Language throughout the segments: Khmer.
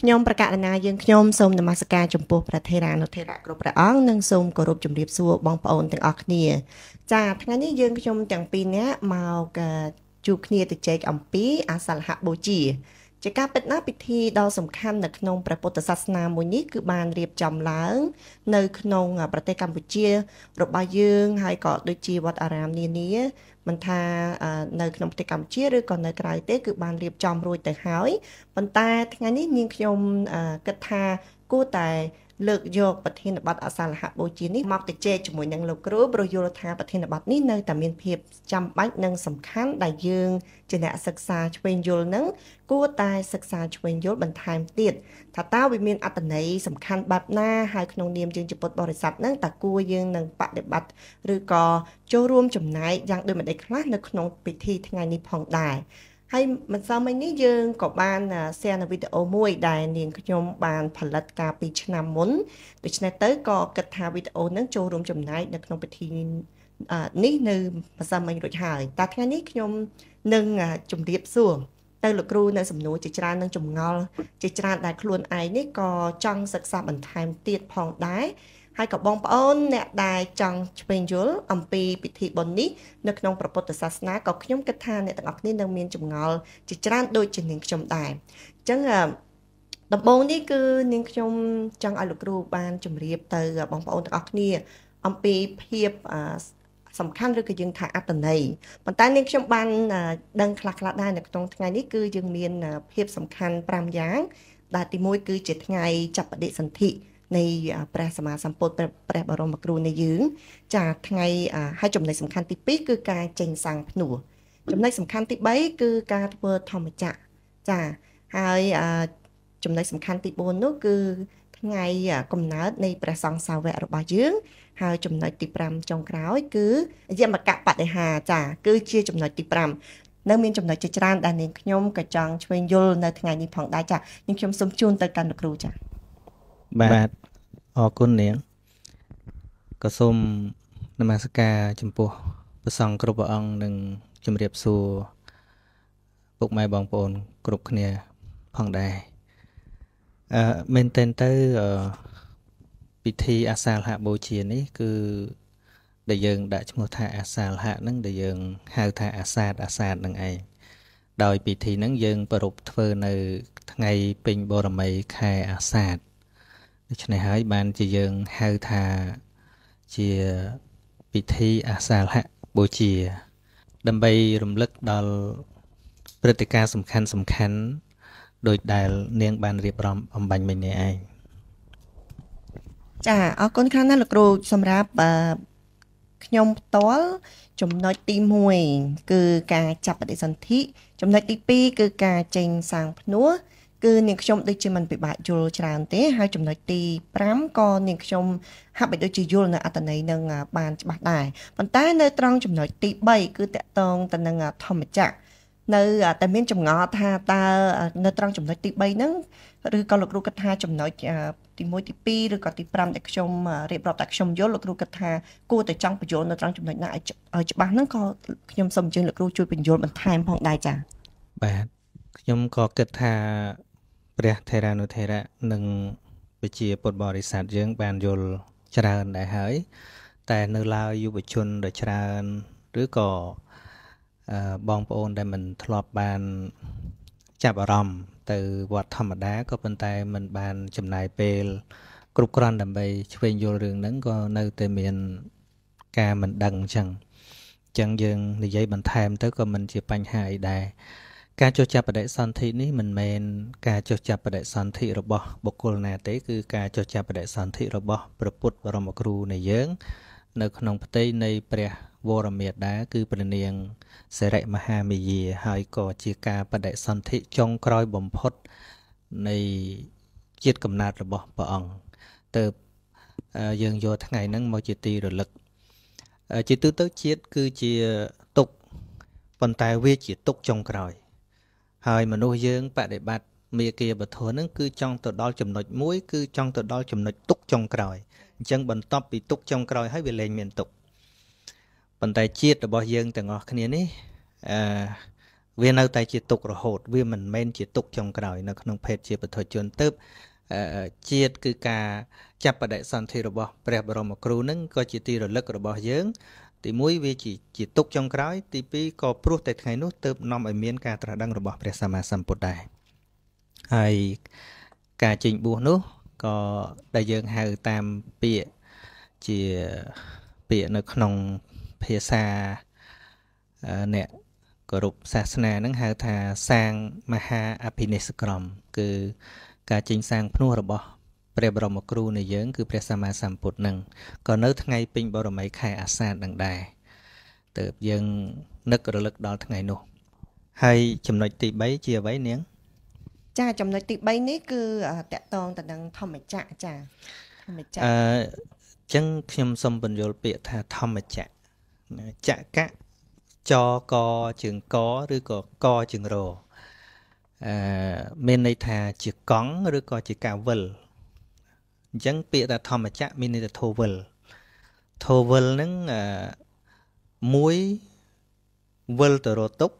ខ្ញុំប្រកាសណាយើងខ្ញុំសូមនមស្ការចំពោះព្រះថេរានុថេរៈគ្រប់ព្រះអង្គនិងសូមគោរពជំរាបសួរបងប្អូនទាំងអស់គ្នា ចាថ្ងៃនេះយើងខ្ញុំទាំងពីរនាក់មកជួបគ្នាទៅចែកអំពីអាសលហៈបូជាជាការពិតណាស់ពិធីដ៏សំខាន់នៅក្នុងព្រះពុទ្ធសាសនាមួយនេះគឺបានរៀបចំឡើង នៅ ក្នុងប្រទេសកម្ពុជារបស់យើងហើយក៏ដូចជាវត្តអារាមនានាមិនថានៅ ក្នុងប្រទេសកម្ពុជាឬក៏នៅក្រៅទេ គឺបានរៀបចំរួចទៅហើយប៉ុន្តែ ថ្ងៃនេះនាងខ្ញុំគិតថាគួរតែលើកយកប្រធានបទអសាលហៈបូជានេះមកទៅជែកជាមួយនឹងលោកគ្រូព្រោះយល់ថាប្រធានបទនេះនៅតែមានភាពចាំបាច់និងសំខាន់ដែលយើងជាអ្នកសិក្សាឆ្វេងយល់នឹង គួរតែសិក្សាឆ្វេងយល់បន្ថែមទៀតថាតើវាមានអត្ថន័យសំខាន់បែបណាហើយក្នុងនាមយើងជាពុទ្ធបរិស័ទនឹងតើគួរយើងនឹងបដិបត្តិឬក៏ចូលរួមចំណែកយ៉ាងដូចម្តេចខ្លះនៅក្នុង ពិធីថ្ងៃនេះផងដែរហើយមិនសមមិញនេះយើងក៏បានសារនៅវីដេអូមួយដែល នាងខ្ញុំបានផលិតកាលពីឆ្នាំមុនដូច្នេះទៅក៏គិតថាវីដេអូនឹងចូលរួមចំណែកនៅក្នុងពិធីនេះនៅមិនសមមិញរួចហើយតែថ្ងៃនេះខ្ញុំនឹងជម្រាបសួរទៅលោកគ្រូនៅសំណួរជាច្រើននឹងចម្ងល់ជាច្រើនដែលខ្លួនឯងនេះក៏ចង់សិក្សាបន្ថែមទៀតផងដែរហើយក៏បងប្អូនអ្នកដែលចង់ឆ្វេងយល់អំពីពិធីបុណ្យនេះនៅក្នុងព្រះពុទ្ធសាសនាក៏ខ្ញុំគិតថាអ្នកទាំងអស់គ្នានឹងមានចម្ងល់ជាច្រើនដូចជានាងខ្ញុំដែរអញ្ចឹងដំបូងនេះគឺនាងខ្ញុំចង់ឲ្យលោកគ្រូបានជម្រាបទៅបងប្អូនទាំងអស់គ្នា អំពីភាពសំខាន់ឬក៏យើង ថាអត្តន័យប៉ុន្តែនាងខ្ញុំបានដឹងខ្លះៗដែរនៅក្នុងថ្ងៃនេះគឺយើងមាន ភាពសំខាន់5យ៉ាងដែលទី1គឺជាថ្ងៃចាប់បដិសន្ធិនៃព្រះសម្មាសម្ពុទ្ធព្រះបរមគ្រូនៃយើងចាថ្ងៃហើយចំណុចសំខាន់ទី2គឺការចេញសាំងភ្នោះចំណុចសំខាន់ទី3គឺការធ្វើធម្មចក្រចាហើយចំណុចសំខាន់ទី4នោះគឺថ្ងៃកំណើតនៃព្រះសង្ឃសាវករបស់យើង ហើយចំណុចទី5ចុងក្រោយ គឺយមកៈបដិហាចាគឺជាចំណុចទី5នៅមានចំណុចជាច្រើនដែលនាងខ្ញុំក៏ចង់ឆ្វេងយល់នៅថ្ងៃនេះផងដែរចានាងខ្ញុំសូមជូនទៅកាន់លោកគ្រូចាបាទអរគុណនាងក៏សូមនមស្ការចំពោះព្រះសង្ឃគ្រប់ព្រះអង្គនិងជម្រាបសួរពុកម៉ែបងប្អូនគ្រប់គ្នាផងដែរអឺមែនតើទៅពិធីអាសាលហៈបូជានេះ គឺដែលយើង ដាក់ឈ្មោះថាអាសាលហៈហ្នឹងដែលយើងហៅថាអាសាត អាសាតនឹងឯងដោយពិធីហ្នឹងយើងប្រពធ្វើនៅថ្ងៃ ពេញបូរមីខែអាសាតដូច្នេះហើយបាន ជាយើងហៅថាជាពិធីអាសាលហៈបូជាដើម្បីរំលឹកដល់ព្រឹត្តិការណ៍សំខាន់សំខាន់ដោយដែល នាង បានរៀបរាប់អំបញ្ញមិញនេះឯងចាអរគុណខ្លាំងណាស់លោកគ្រូសម្រាប់ខ្ញុំផ្ទាល់ចំណុចទី1គឺ ការចាប់បដិសន្ធិចំណុចទី2គឺការចេញសាងភ្នួសគឺនាងខ្ញុំដូចជាមិនពិបាកយល់ច្រើនទេ ហើយចំណុចទី5ក៏នាងខ្ញុំ ហាក់បីដូចជាយល់នៅអត្តន័យនឹងបានច្បាស់ដែរប៉ុន្តែនៅត្រង់ចំណុចទី3គឺតកតងទៅនឹងធម្មចក្រនៅតែមានចម្ងល់ថាតើនៅត្រង់ចំណុចទី3ហ្នឹងឬក៏លោកគ្រូគិតថាចំណុចទី1ទី2ឬក៏ទី5ដែលខ្ញុំរៀបរាប់តែខ្ញុំយល់លោកគ្រូគិតថាគួរតែចង់បញ្យល់នៅត្រង់ចំណុចណាឲ្យច្បាស់ហ្នឹងក៏ខ្ញុំសូមអញ្ជើញលោកគ្រូជួយបញ្យល់បន្ថែមផងដែរចា៎បាទខ្ញុំក៏គិតថាព្រះថេរានុថេរៈនិងពជាពុទ្ធបរិស័ទយើងបានយល់ច្រើនដែរហើយ តែនៅឡើយយុវជនដ៏ច្រើនឬក៏បងប្អូនដែលមិនធ្លាប់បានចាប់អារម្មណ៍ទៅវត្តធម្មតាក៏ប៉ុន្តែមិនបានចំណាយពេល គ្រប់គ្រាន់ដើម្បីឆ្វេងយល់រឿងហ្នឹងក៏នៅតែមានការមិនដឹងអញ្ចឹងអញ្ចឹងយើងនិយាយបន្ថែមទៅក៏មិនជាបញ្ហាអីដែរការចុះចាប់បដិសន្ធិនេះមិនមែនការចុះចាប់បដិសន្ធិរបស់ បុគ្គលណាទេគឺការចុះចាប់បដិសន្ធិរបស់ព្រះពុទ្ធបរមគ្រូនៃយើង នៅក្នុងផ្ទៃនៃព្រះវរមេដាគឺព្រះនាងសិរិមហាមាយា ហើយក៏ជាការបដិសន្ធិចុងក្រោយបំផុតនៃជាតិកំណើតរបស់ព្រះអង្គទៅយើងយកថ្ងៃហ្នឹងមកជាទីរលឹកជាទូទៅជាតិគឺជាទុកប៉ុន្តែវាជាទុកចុងក្រោយហើយមនុស្សយើងបដិបត្តិមេគាបធននឹងគឺចង់ទៅដល់ចំណុចមួយគឺចង់ទៅដល់ចំណុចទុកចុងក្រោយអញ្ចឹងបន្ទាប់ពីទុកចុងក្រោយហើយវាលែងមានទុកប៉ុន្តែជាតិរបស់យើងទាំងអស់គ្នានេះអឺវានៅតែជាទុករហូតវាមិនមែនជាទុកចុងក្រោយ នៅក្នុង ភេទជាបុត្រជនទៅជាតិគឺការចាប់បដិសន្ធិរបស់ព្រះបរមគ្រូនឹងក៏ជាទីរលឹករបស់យើងទី1វាជាជាទុកចុងក្រោយទី2ក៏ព្រោះតែថ្ងៃនោះទើបនាំឲ្យមានការត្រាស់ដឹងរបស់ព្រះសម្មាសម្ពុទ្ធដែរហើយការចេញបួសនោះក៏ដែលយើងហៅតាមពាក្យជាពាក្យនៅក្នុងភាសាអ្នកគោរពសាសនានឹងហៅថាសាងមហាអភិនិស្សក្រមគឺ ការចេញសាងភ្នោះរបស់ព្រះបរមគ្រូនៃយើងគឺព្រះសម្មាសម្ពុទ្ធនឹងក៏នៅថ្ងៃពេញបរមីខែអាសាឍនឹងដែរទើបយើងនឹករលឹកដល់ថ្ងៃនោះហើយចំណុចទី3ជាអ្វីនាងចាចំណុចទី3នេះគឺតកតងទៅនឹងធម្មចក្រចាធម្មចក្រអឺចឹងខ្ញុំសូមបញ្យល់ពាក្យថាធម្មចក្រចក្រកចកជើងកឬក៏កជើងរអឺមានន័យថាជាកង់ឬក៏ជាកាវិលអញ្ចឹងពាក្យថាធម្មចក្រមានន័យថាធូវិលធូវិលហ្នឹងអឺមួយវិលទៅរកទុក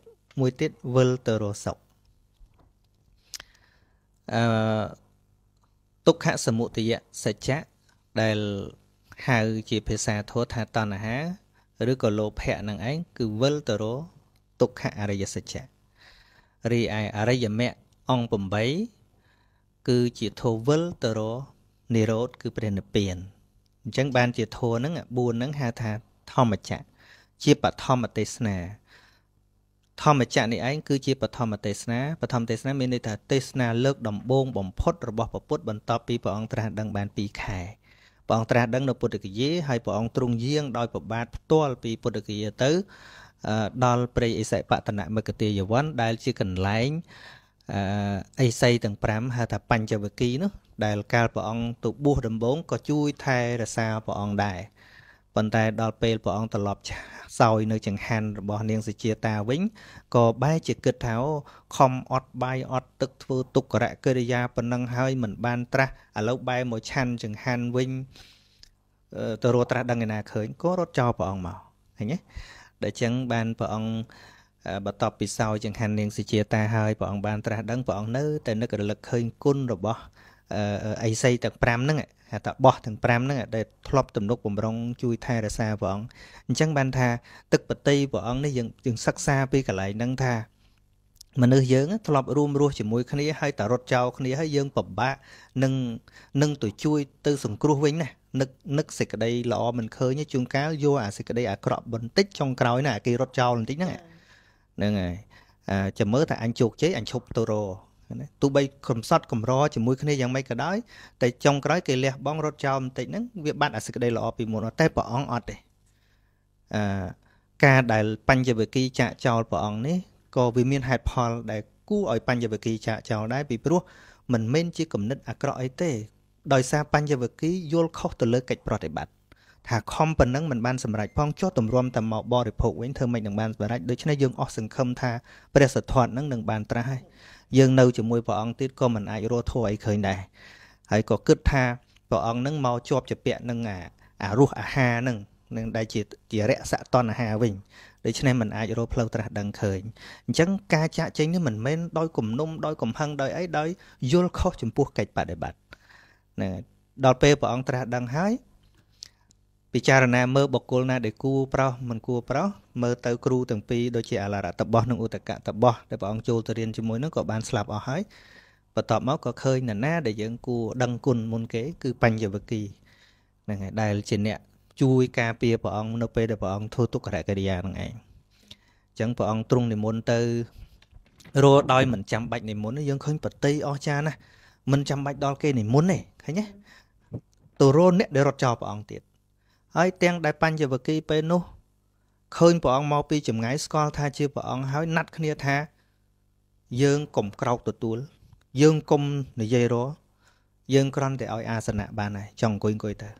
មួយទៀតវិលទៅរកសុខអឺទុក្ខសមុទយសច្ចៈដែលហៅជាភាសាធម៌ថាតណ្ហា ឬក៏លោភៈនឹងឯងគឺវិលទៅរកទុក្ខអរិយសច្ចៈរីឯអរិយមគ្គអង្គ8គឺជាធោវិលទៅរកនិរោធគឺព្រះនិព្វានអញ្ចឹងបានជាធម៌ហ្នឹង4ហ្នឹងហៅថាធម្មចក្រជាបឋមទេសនាធម្មចក្រនេះឯងគឺជាបឋមទេសនាបឋមទេសនាមានន័យថាទេសនាលើកដំបូងបំផុតរបស់ព្រះពុទ្ធបន្ទាប់ពីព្រះអង្គត្រាស់ដឹងបាន2ខែព្រះអង្គត្រាស់ដឹងនៅពុទ្ធគយាហើយព្រះអង្គទ្រង់យាងដោយប្របាទផ្ទាល់ពីពុទ្ធគយាទៅដល់ព្រៃអិសិបតនមគតិយវ័នដែលជាកន្លែងអេសីទាំង5ហៅថាបញ្ចវគិនោះដែលកាលព្រះអង្គទៅបួសដំបូងក៏ជួយថែរក្សាព្រះអង្គដែរប៉ុន្តែដល់ពេលព្រះអង្គត្រឡប់សោយនៅចង្ហាន់របស់នាងសុជាតាវិញក៏បែរជាគិតថាអូខំអត់បាយអត់ទឹកធ្វើទុក្ករកិរិយាប៉ុណ្ណឹងហើយមិនបានត្រាស់ឥឡូវបែរមកឆាន់ចង្ហាន់វិញទៅរត់ត្រាស់ដឹងឯណាឃើញក៏រត់ចោលព្រះអង្គមកឃើញទេដែលចឹងបានព្រះអង្គបន្ទាប់ពីសោយចង្ហាន់នាងសេជាតាហើយព្រះអង្គបានត្រាស់ដឹងព្រះអង្គនៅតែនឹករលឹកឃើញគុណរបស់អីសីទាំង5ហ្នឹងហៅថាបោះទាំង5ហ្នឹងដែលធ្លាប់ទំនុកបំរុងជួយថែរក្សាព្រះអង្គអញ្ចឹងបានថា ទឹកបតីព្រះអង្គនេះយើងយើងសិក្សាពីកន្លែងហ្នឹងថាមនុស្សយើង ធ្លាប់រួមរស់ជាមួយគ្នា ហើយតែរត់ចោលគ្នាហើយយើងពិបាកនឹងនឹងទៅជួយទៅសង្គ្រោះវិញណានឹកនឹកសេចក្តីល្អមិនឃើញជួនកាលយកអាសេចក្តីអាក្រក់បន្តិចចុងក្រោយណាគេរត់ចោលបន្តិចហ្នឹងហ្នឹងហើយចាំមើលថាអញជោគជ័យអញឈប់ទៅរណាទោះបីកំសត់កំរជាមួយគ្នាយ៉ាងម៉េចក៏ដោយតែចុងក្រោយគេលះបង់រត់ចោលបន្តិចហ្នឹងវា បាត់អាសេចក្តីល្អពីមុនតែព្រះអង្គអត់ទេអឺការដែលបញ្ញវគិចាក់ចោលព្រះអង្គនេះក៏វាមានហេតុផលដែលគួរឲ្យបញ្ញវគិចាក់ចោលដែរពីព្រោះមិនមែនជាគំនិត អាក្រក់អីទេដោយសារបញ្ញវគិយល់ខុសទៅលើកិច្ចប្រតិបត្តិថាខំប៉ុណ្ណឹងមិនបានសម្រេចផងចុះទម្រាំតែមកបរិភោគវិញធ្វើមិននឹងបានសម្រេចដូច្នេះយើងអស់សង្ឃឹមថាព្រះសិទ្ធត្ថនឹងនឹងបានត្រាស់ហើយយើងនៅជាមួយព្រះអង្គទៀតក៏មិនអាចរស់ធัวអីឃើញដែរហើយក៏គិតថាព្រះអង្គនឹងមកជាប់ជាពាក់នឹងអាអារសអាហារនឹងនឹងដែលជាជារសៈតណ្ហាវិញដូច្នេះมันអាចរកផ្លូវត្រាស់ដឹងឃើញអញ្ចឹងការចាក់ចែងនេះមិនមែនដោយគំនុំដោយកំហឹងដោយអីដោយយល់ខុសចំពោះកិច្ចបដិបត្តិណាដល់ពេលព្រះអង្គត្រាស់ដឹងហើយពិចារណាមើលបុគ្គលណាដែលគួរប្រោសមិនគួរប្រោសមើលទៅគ្រូទាំងពីរដូចជាអលារតបោះនិងឧតកតបោះដែលព្រះអង្គចូលទៅរៀនជាមួយនោះក៏បានស្លាប់អស់ហើយបន្ទាប់មកក៏ឃើញនរណាដែលយើង គួរដឹងគុណមុនគេ គឺបញ្ញវគិហ្នឹងហើយដែលជាអ្នកជួយការពារព្រះអង្គនៅពេលដែលព្រះអង្គធ្វើទុក្ករកិរិយាហ្នឹងឯងអញ្ចឹងព្រះអង្គទ្រង់និមន្តទៅរੋដោយមិនចាំបាច់និមន្តយើងឃើញប្រតិអស់ចាណាស់មិនចាំបាច់ដល់គេនិមន្តទេឃើញទេទៅរੋអ្នកដែលរត់ចោលព្រះអង្គទៀតហើយទាំងដែលបញ្ញវគិពេលនោះឃើញព្រះអង្គមកពីចម្ងាយស្គាល់ថាជាព្រះអង្គហើយណាត់គ្នាថាយើងកុំក្រោកទទួល យើងកុំនិយាយរយើងគ្រាន់តែឲ្យអាសនៈបានហើយចង់អង្គុយអង្គុយទៅ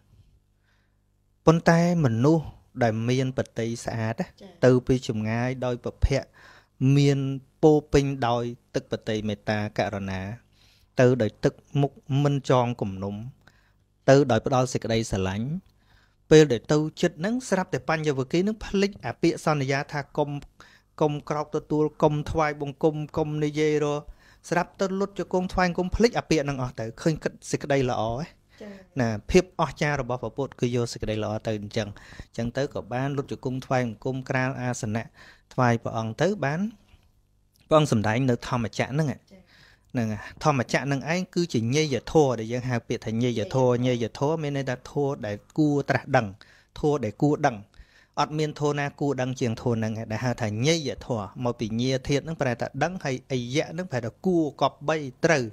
ប៉ុន្តែមនុស្សដែលមានបតីស្អាតទៅពីចម្ងាយដោយប្រភៈមានពោពេញដោយទឹកបតីមេត្តាករណា ទៅដោយទឹកមុខមិនចងគំនុំ ទៅដោយផ្ដល់សេចក្តីស្រឡាញ់ពេលដែលទៅចិត្តនឹងស្រាប់តែបញ្ញវគិនឹងផ្លិចអាពាកសន្យាថាកុំកុំក្រោកទទួលកុំថ្វាយបង្គំកុំនិយាយរស្រាប់ទៅលុតជគងថ្វាយគុំផ្លិចអាពាកនឹងអស់ទៅឃើញគិតសេចក្តីល្អហ៎ណាភាពអស្ចារ្យរបស់ព្រះពុទ្ធគឺយកសេចក្តីល្អទៅអញ្ចឹងអញ្ចឹងទៅក៏បានលុតជង្គង់ថ្វាយង្គមក្រាលអាសនៈថ្វាយព្រះអង្គទៅបានព្រះអង្គសម្ដែងនៅធម្មចក្រហ្នឹងនឹងធម្មចក្រនឹងឯងគឺជាញេយធម៌ដែលយើងហៅពាក្យថាញេយធម៌ញេយធម៌មានន័យថាធម៌ដែលគួរត្រាស់ដឹងធម៌ដែលគួរដឹងអត់មានធម៌ណាគួរដឹងជាងធម៌ហ្នឹងឯងដែលហៅថាញេយធម៌មកពីញាធាតហ្នឹងប្រែថាដឹងហើយអយៈហ្នឹងប្រែថាគួរកប់បីត្រូវ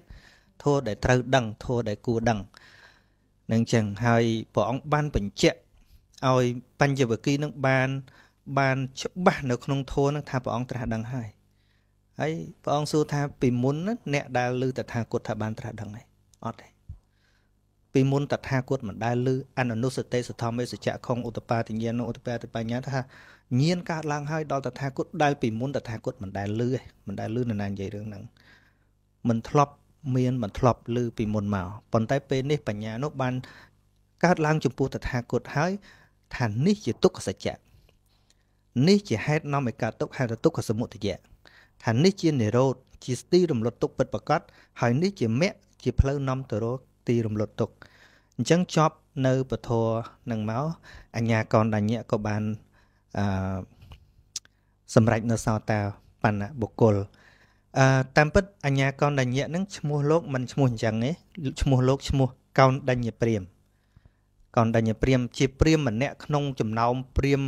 ធម៌ដែលត្រូវដឹងធម៌ដែលគួរដឹងនឹងចឹងហើយព្រះអង្គបានបញ្ជាក់ឲ្យបញ្ញវគិនឹងបាន បានច្បាស់នៅក្នុងធម៌ហ្នឹងថាព្រះអង្គត្រាស់ដឹងហើយហើយព្រះអង្គសួរថាពីមុនអ្នកដែលឮតថាគតថាបានត្រាស់ដឹងទេអត់ទេពីមុនតថាគតមិនដែលឮអននុសតិសធម្មេសច្ចៈខុងឧតបាទញ្ញាណឧតបាទបញ្ញត្តិថាញៀនកើតឡើងហើយដល់តថាគតដែលពីមុនតថាគតមិនដែលឮទេមិនដែលឮនរណានិយាយរឿងហ្នឹងមិនធ្លាប់មានមិនធ្លាប់ឮពីមុនមកប៉ុន្តែ ពេលនេះបញ្ញា នោះបានកើតឡើងចំពោះតថាគតហើយ ថានេះជាទុក្ខសច្ចៈនេះជាហេតុនាំឲ្យកើតទុក្ខហេតុទុក្ខសមុទយៈខាងនេះជានិរោធជាស្ទីរំលត់ទុកពិតប្រកបហើយនេះជាមគ្គជាផ្លូវនាំទៅរកទីរំលត់ទុកអញ្ចឹងចប់នៅពធនឹងមកអញ្ញាកនដញ្ញៈក៏បានអឺសម្រេចនៅសោតាបណ្ណបុគ្គលអឺតាមពិតអញ្ញាកនដញ្ញៈនឹងឈ្មោះលោកមិនឈ្មោះអញ្ចឹងទេឈ្មោះលោកឈ្មោះកោនដញ្ញព្រាមអឺកណ្ដិញព្រាមជាព្រាមម្នាក់ក្នុងចំណោមព្រាម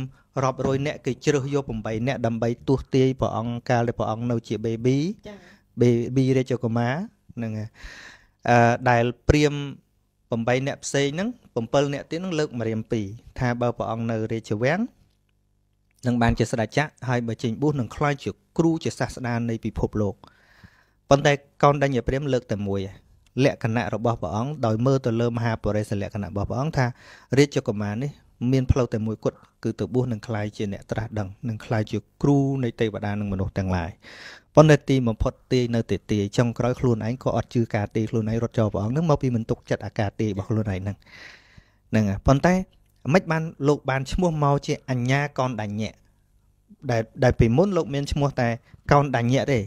រាប់រយអ្នកគេជ្រើសយក8អ្នកដើម្បីទស្សទាយព្រះអង្គកាលដែលព្រះអង្គនៅជា baby ចា៎ baby រាជកុមារហ្នឹងហើយអឺដែលព្រាម8អ្នកផ្សេងហ្នឹង7អ្នកទៀតហ្នឹងលើកម្រាម2ថាបើព្រះអង្គនៅរាជវាំងនឹងបានជាស្ដេចចក្រហើយបើចេញបួសនឹងក្លាយជាគ្រូជាសាស្ត្រានៃពិភពលោកប៉ុន្តែកូនដញ្ញព្រាមលើកតែមួយលក្ខណៈរបស់ព្រះអង្គដោយមើលទៅលើមហាបរិសលក្ខណៈរបស់ព្រះអង្គថារាជកុមារនេះមានផ្លូវតែមួយគត់គឺទៅបួសនឹងខ្លាយជាអ្នកត្រាស់ដឹងនឹងខ្លាយជាគ្រូនៃទេវតានិងមនុស្សទាំងឡាយប៉ុន្តែទីបំផុតទាយនៅតែទាយចុងក្រោយខ្លួនឯងក៏អត់ជឿការទាយខ្លួនឯងរត់ចោលព្រះអង្គនឹងមកពីមិនទុកចិត្តអាការទាយរបស់ខ្លួនឯងហ្នឹងហ្នឹងប៉ុន្តែមិនបានលោកបានឈ្មោះមកជាអញ្ញាកនដញ្ញៈដែលដែលពីមុនលោកមានឈ្មោះតែកោនដញ្ញៈទេ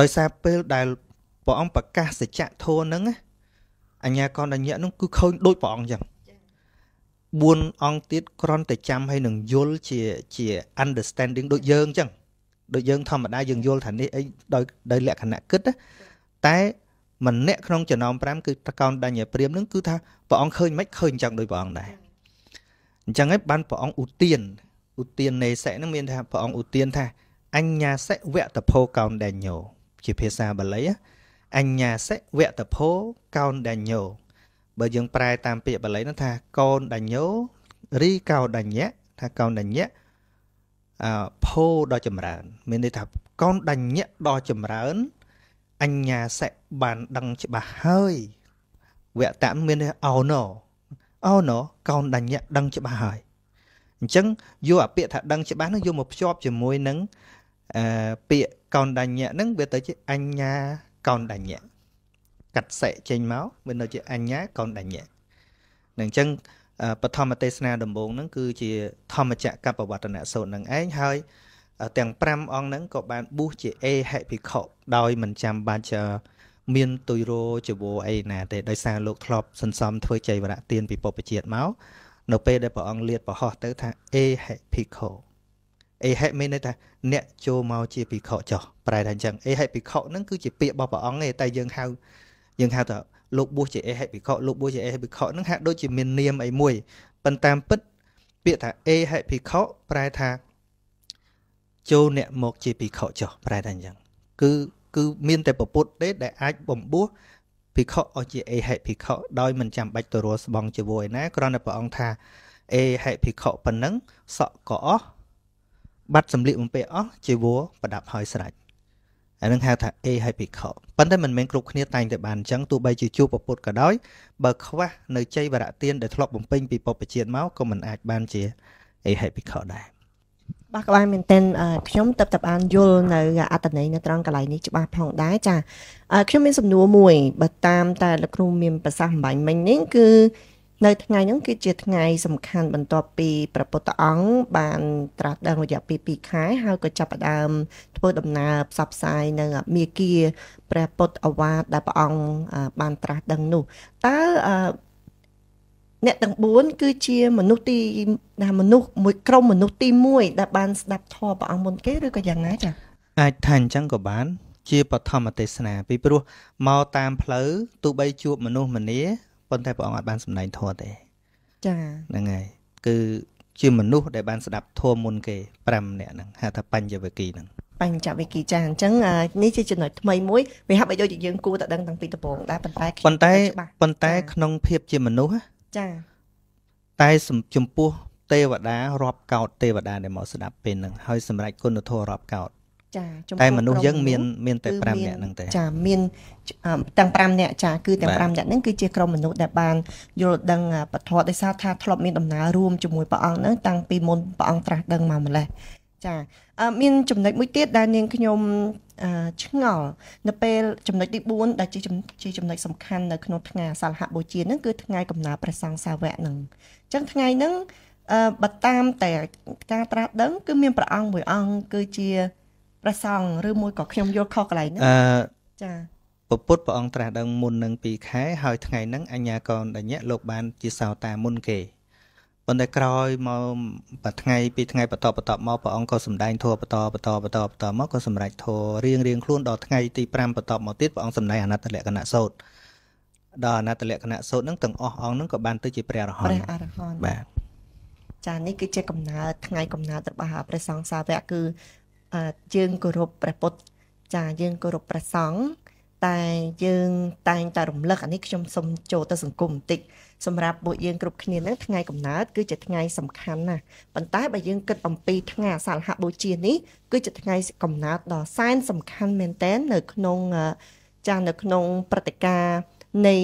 ដោយសារពេលដែលព្រះអង្គប្រកាសសច្ចធម៌ហ្នឹងអញ្ញាកណ្ដញ្ញៈហ្នឹងគឺឃើញដូចព្រះអង្គចឹង4អង្គទៀតគ្រាន់តែចាំហើយនឹងយល់ជាជា understanding ដូចយើងចឹងដូចយើងធម្មតាយើងយល់ថានេះអីដោយដោយលក្ខណៈគិតតែម្នាក់ក្នុងចំណោម5គឺតកោនដញ្ញព្រាមនឹងគឺថាព្រះអង្គឃើញមិនឃើញចឹងដោយព្រះអង្គដែរអញ្ចឹងហើយបានព្រះអង្គឧទានឧទាននៃសិនឹងមានថាព្រះអង្គឧទាន ថា អញ្ញាសិវតភោកោនដញ្ញោជាភាសាបាលីអញ្ញាសិវតភោកោនដញ្ញោបើយើងប្រែ តាមពាក្យបាលីនោះថាកោនដញ្ញោរីកោនដញ្ញៈថាកោនដញ្ញៈអភោដល់ចម្រើន មានន័យថាកោនដញ្ញៈដល់ចម្រើនអញ្ញាសិបានដឹងច្បាស់ហើយវតៈមានន័យអោណោអោណោកោនដញ្ញៈដឹងច្បាស់ហើយអញ្ចឹងយកអាពាក្យថាដឹងច្បាស់នោះយកមកភ្ជាប់ជាមួយនឹងអឺពាក្យកោនដញ្ញៈហ្នឹងវាទៅជាអញ្ញាកោនដញ្ញៈកាត់សិចេញមកវានៅជាអញ្ញាកោនដញ្ញៈនឹងអញ្ចឹងបឋមទេសនាដំបូងហ្នឹងគឺជាធម្មចក្រកបវត្តនៈសូត្រនឹងឯងហើយ ទាំង5អង្គហ្នឹងក៏បានបួសជាអេហិភិក្ខុដោយមិនចាំបាច់មានទុយរោចវោអីណាទេដោយសារលោកធ្លាប់សន្សំ ធ្វើចៃវរៈទានពីពុព្វជាតិមកនៅពេលដែលព្រះអង្គលាតប្រហោះទៅថាអេហិភិក្ខុអេហិមានន័យថាអ្នកចូលមកជាភិក្ខុចុះប្រែថាអញ្ចឹងអេហិភិក្ខុហ្នឹងគឺជាពាក្យរបស់ព្រះអង្គទេតែយើងហៅយើងហៅថាលោកបួសជាអេហិភិក្ខុលោកបួសជាអេហិភិក្ខុហ្នឹងហាក់ដូចជាមាននាមអីមួយប៉ុន្តែតាមពិតពាក្យថាអេហិភិក្ខុប្រែថាចូលអ្នកមកជាភិក្ខុចុះប្រែថាអញ្ចឹងគឺគឺមានតែពពុទ្ធទេដែលអាចបំពោះភិក្ខុឲ្យជាអេហិភិក្ខុដោយមិនចាំបាច់ទៅរស់ស្បង់ជីវរឯណាគ្រាន់តែព្រះអង្គថាអេហិភិក្ខុប៉ុណ្ណឹងសក់ក៏អស់បាត់សម្លៀកបំពាក់អស់ជាវัวប្រដាប់ហើយស្រេចអានឹងហៅថា A ហើយ Pico ប៉ុន្តែមិនមែនគ្រប់គ្នាតែងតែបានអញ្ចឹងទោះបីជាជួបពុទ្ធក៏ដោយបើខ្វះនៅចៃវរៈទានដែលធ្លាប់បំពេញពីពុទ្ធជាតិមកក៏មិនអាច បានជា A ហើយ Pico ដែរបាទក្បាលមែនទែនខ្ញុំតបតបានយល់នៅអត្តន័យនៅត្រង់កន្លែងនេះច្បាស់ផងដែរចាខ្ញុំមានសំណួរមួយបើតាមតែលោកគ្រូមានប្រសាសន៍អំបញ្ញមិញនេះគឺនៅថ្ងៃហ្នឹងគឺជាថ្ងៃសំខាន់បន្ទាប់ពីព្រះពុទ្ធអង្គបានត្រាស់ដឹងរយៈពេល2ខែហើយក៏ចាប់ផ្ដើមធ្វើដំណើរផ្សព្វផ្សាយនៅមាគ៌ាព្រះពុទ្ធអវាទដែលព្រះអង្គបានត្រាស់ដឹងនោះតើអ្នកទាំង4គឺជាមនុស្សទីណាមនុស្សមួយក្រុមមនុស្សទី1ដែលបានស្ដាប់ធម៌ព្រះអង្គមុនគេឬក៏យ៉ាងណាចា៎អាចថាអញ្ចឹងក៏បាន ជាបឋមទេសនាពីព្រោះមកតាមផ្លូវទូបីជួបមនុស្សម្នាប៉ុន្តែព្រះអង្គអាចបានសម្ដែងធម៌ទេចាហ្នឹងហើយគឺជាមនុស្សដែលបានស្ដាប់ធម៌មុនគេ5នាក់ហ្នឹងហៅថាបញ្ញវគិហ្នឹងបញ្ចវេគីចាអញ្ចឹងនេះជាចំណុចថ្មីមួយវាហាក់បីដូចយើងគួរតែដឹងតាំងពីដំបូងដែរប៉ុន្តែប៉ុន្តែប៉ុន្តែក្នុងភាពជាមនុស្សចាតែចំពោះ ទេវតារាប់កោតទេវតាដែលមកស្ដាប់ពេលហ្នឹងហើយសម្រាប់គុណធម៌រាប់កោតចាតែមនុស្សយើងមានមានតែ5នាក់ហ្នឹងតែចា មានទាំង5នាក់ចាគឺទាំង5នាក់ហ្នឹងគឺជាក្រុមមនុស្សដែលបានយល់ដឹងពធដោយសារថាធ្លាប់មានដំណើររួមជាមួយព្រះអង្គហ្នឹងតាំងពីមុនព្រះអង្គត្រាស់ដឹងមកម្លេះចាមានចំណុចមួយទៀតដែលនាងខ្ញុំឆ្ងល់នៅពេលចំណុចទី4ដែលជាចំណុចសំខាន់នៅក្នុងថ្ងៃសាលហបុជាហ្នឹងគឺថ្ងៃកំណើព្រះសង្ឃសាវកហ្នឹងអញ្ចឹងថ្ងៃហ្នឹងបើតាមតែការត្រាស់ដឹងគឺមានព្រះអង្គមួយអង្គគឺជាព្រះសង្ឃឬមួយក៏ខ្ញុំយល់ខុសកន្លែងហ្នឹងអឺចាពុទ្ធព្រះអង្គត្រាស់ដឹងមុននឹង2ខែហើយថ្ងៃហ្នឹងអញ្ញាកោនដញ្ញៈលោកបានជាសោតាមុនគេប៉ុន្តែក្រោយមកមួយថ្ងៃពីរថ្ងៃបន្តបន្តមកព្រះអង្គក៏សម្ដែងធម៌បន្តបន្តបន្តបន្តមកក៏សម្រេចធម៌រៀងរៀងខ្លួនដល់ថ្ងៃទី5បន្តមកទៀតព្រះអង្គសម្ដែងអនត្តលក្ខណៈសោតដល់អនត្តលក្ខណៈសោតហ្នឹងទាំងអស់អង្គហ្នឹងក៏បានទៅជាព្រះអរហន្តព្រះអរហន្តបាទចានេះគឺជាកំណើតថ្ងៃកំណើតរបស់ព្រះសង្ឃសាវកគឺយើងគោរពព្រះពុទ្ធចាយើងគោរពព្រះសង្ឃតែយើង តែងតែរំលឹកអានេះខ្ញុំសូមចូលទៅសង្គមបន្តិចសម្រាប់ពួកយើងគ្រប់គ្នានឹងថ្ងៃកំណើតគឺជាថ្ងៃសំខាន់ណាស់ប៉ុន្តែបើយើងគិតអំពីថ្ងៃអសាលហបុជានេះគឺជាថ្ងៃកំណើតដ៏សែនសំខាន់មែនទែននៅក្នុងចានៅក្នុងព្រឹត្តិការណ៍នៃ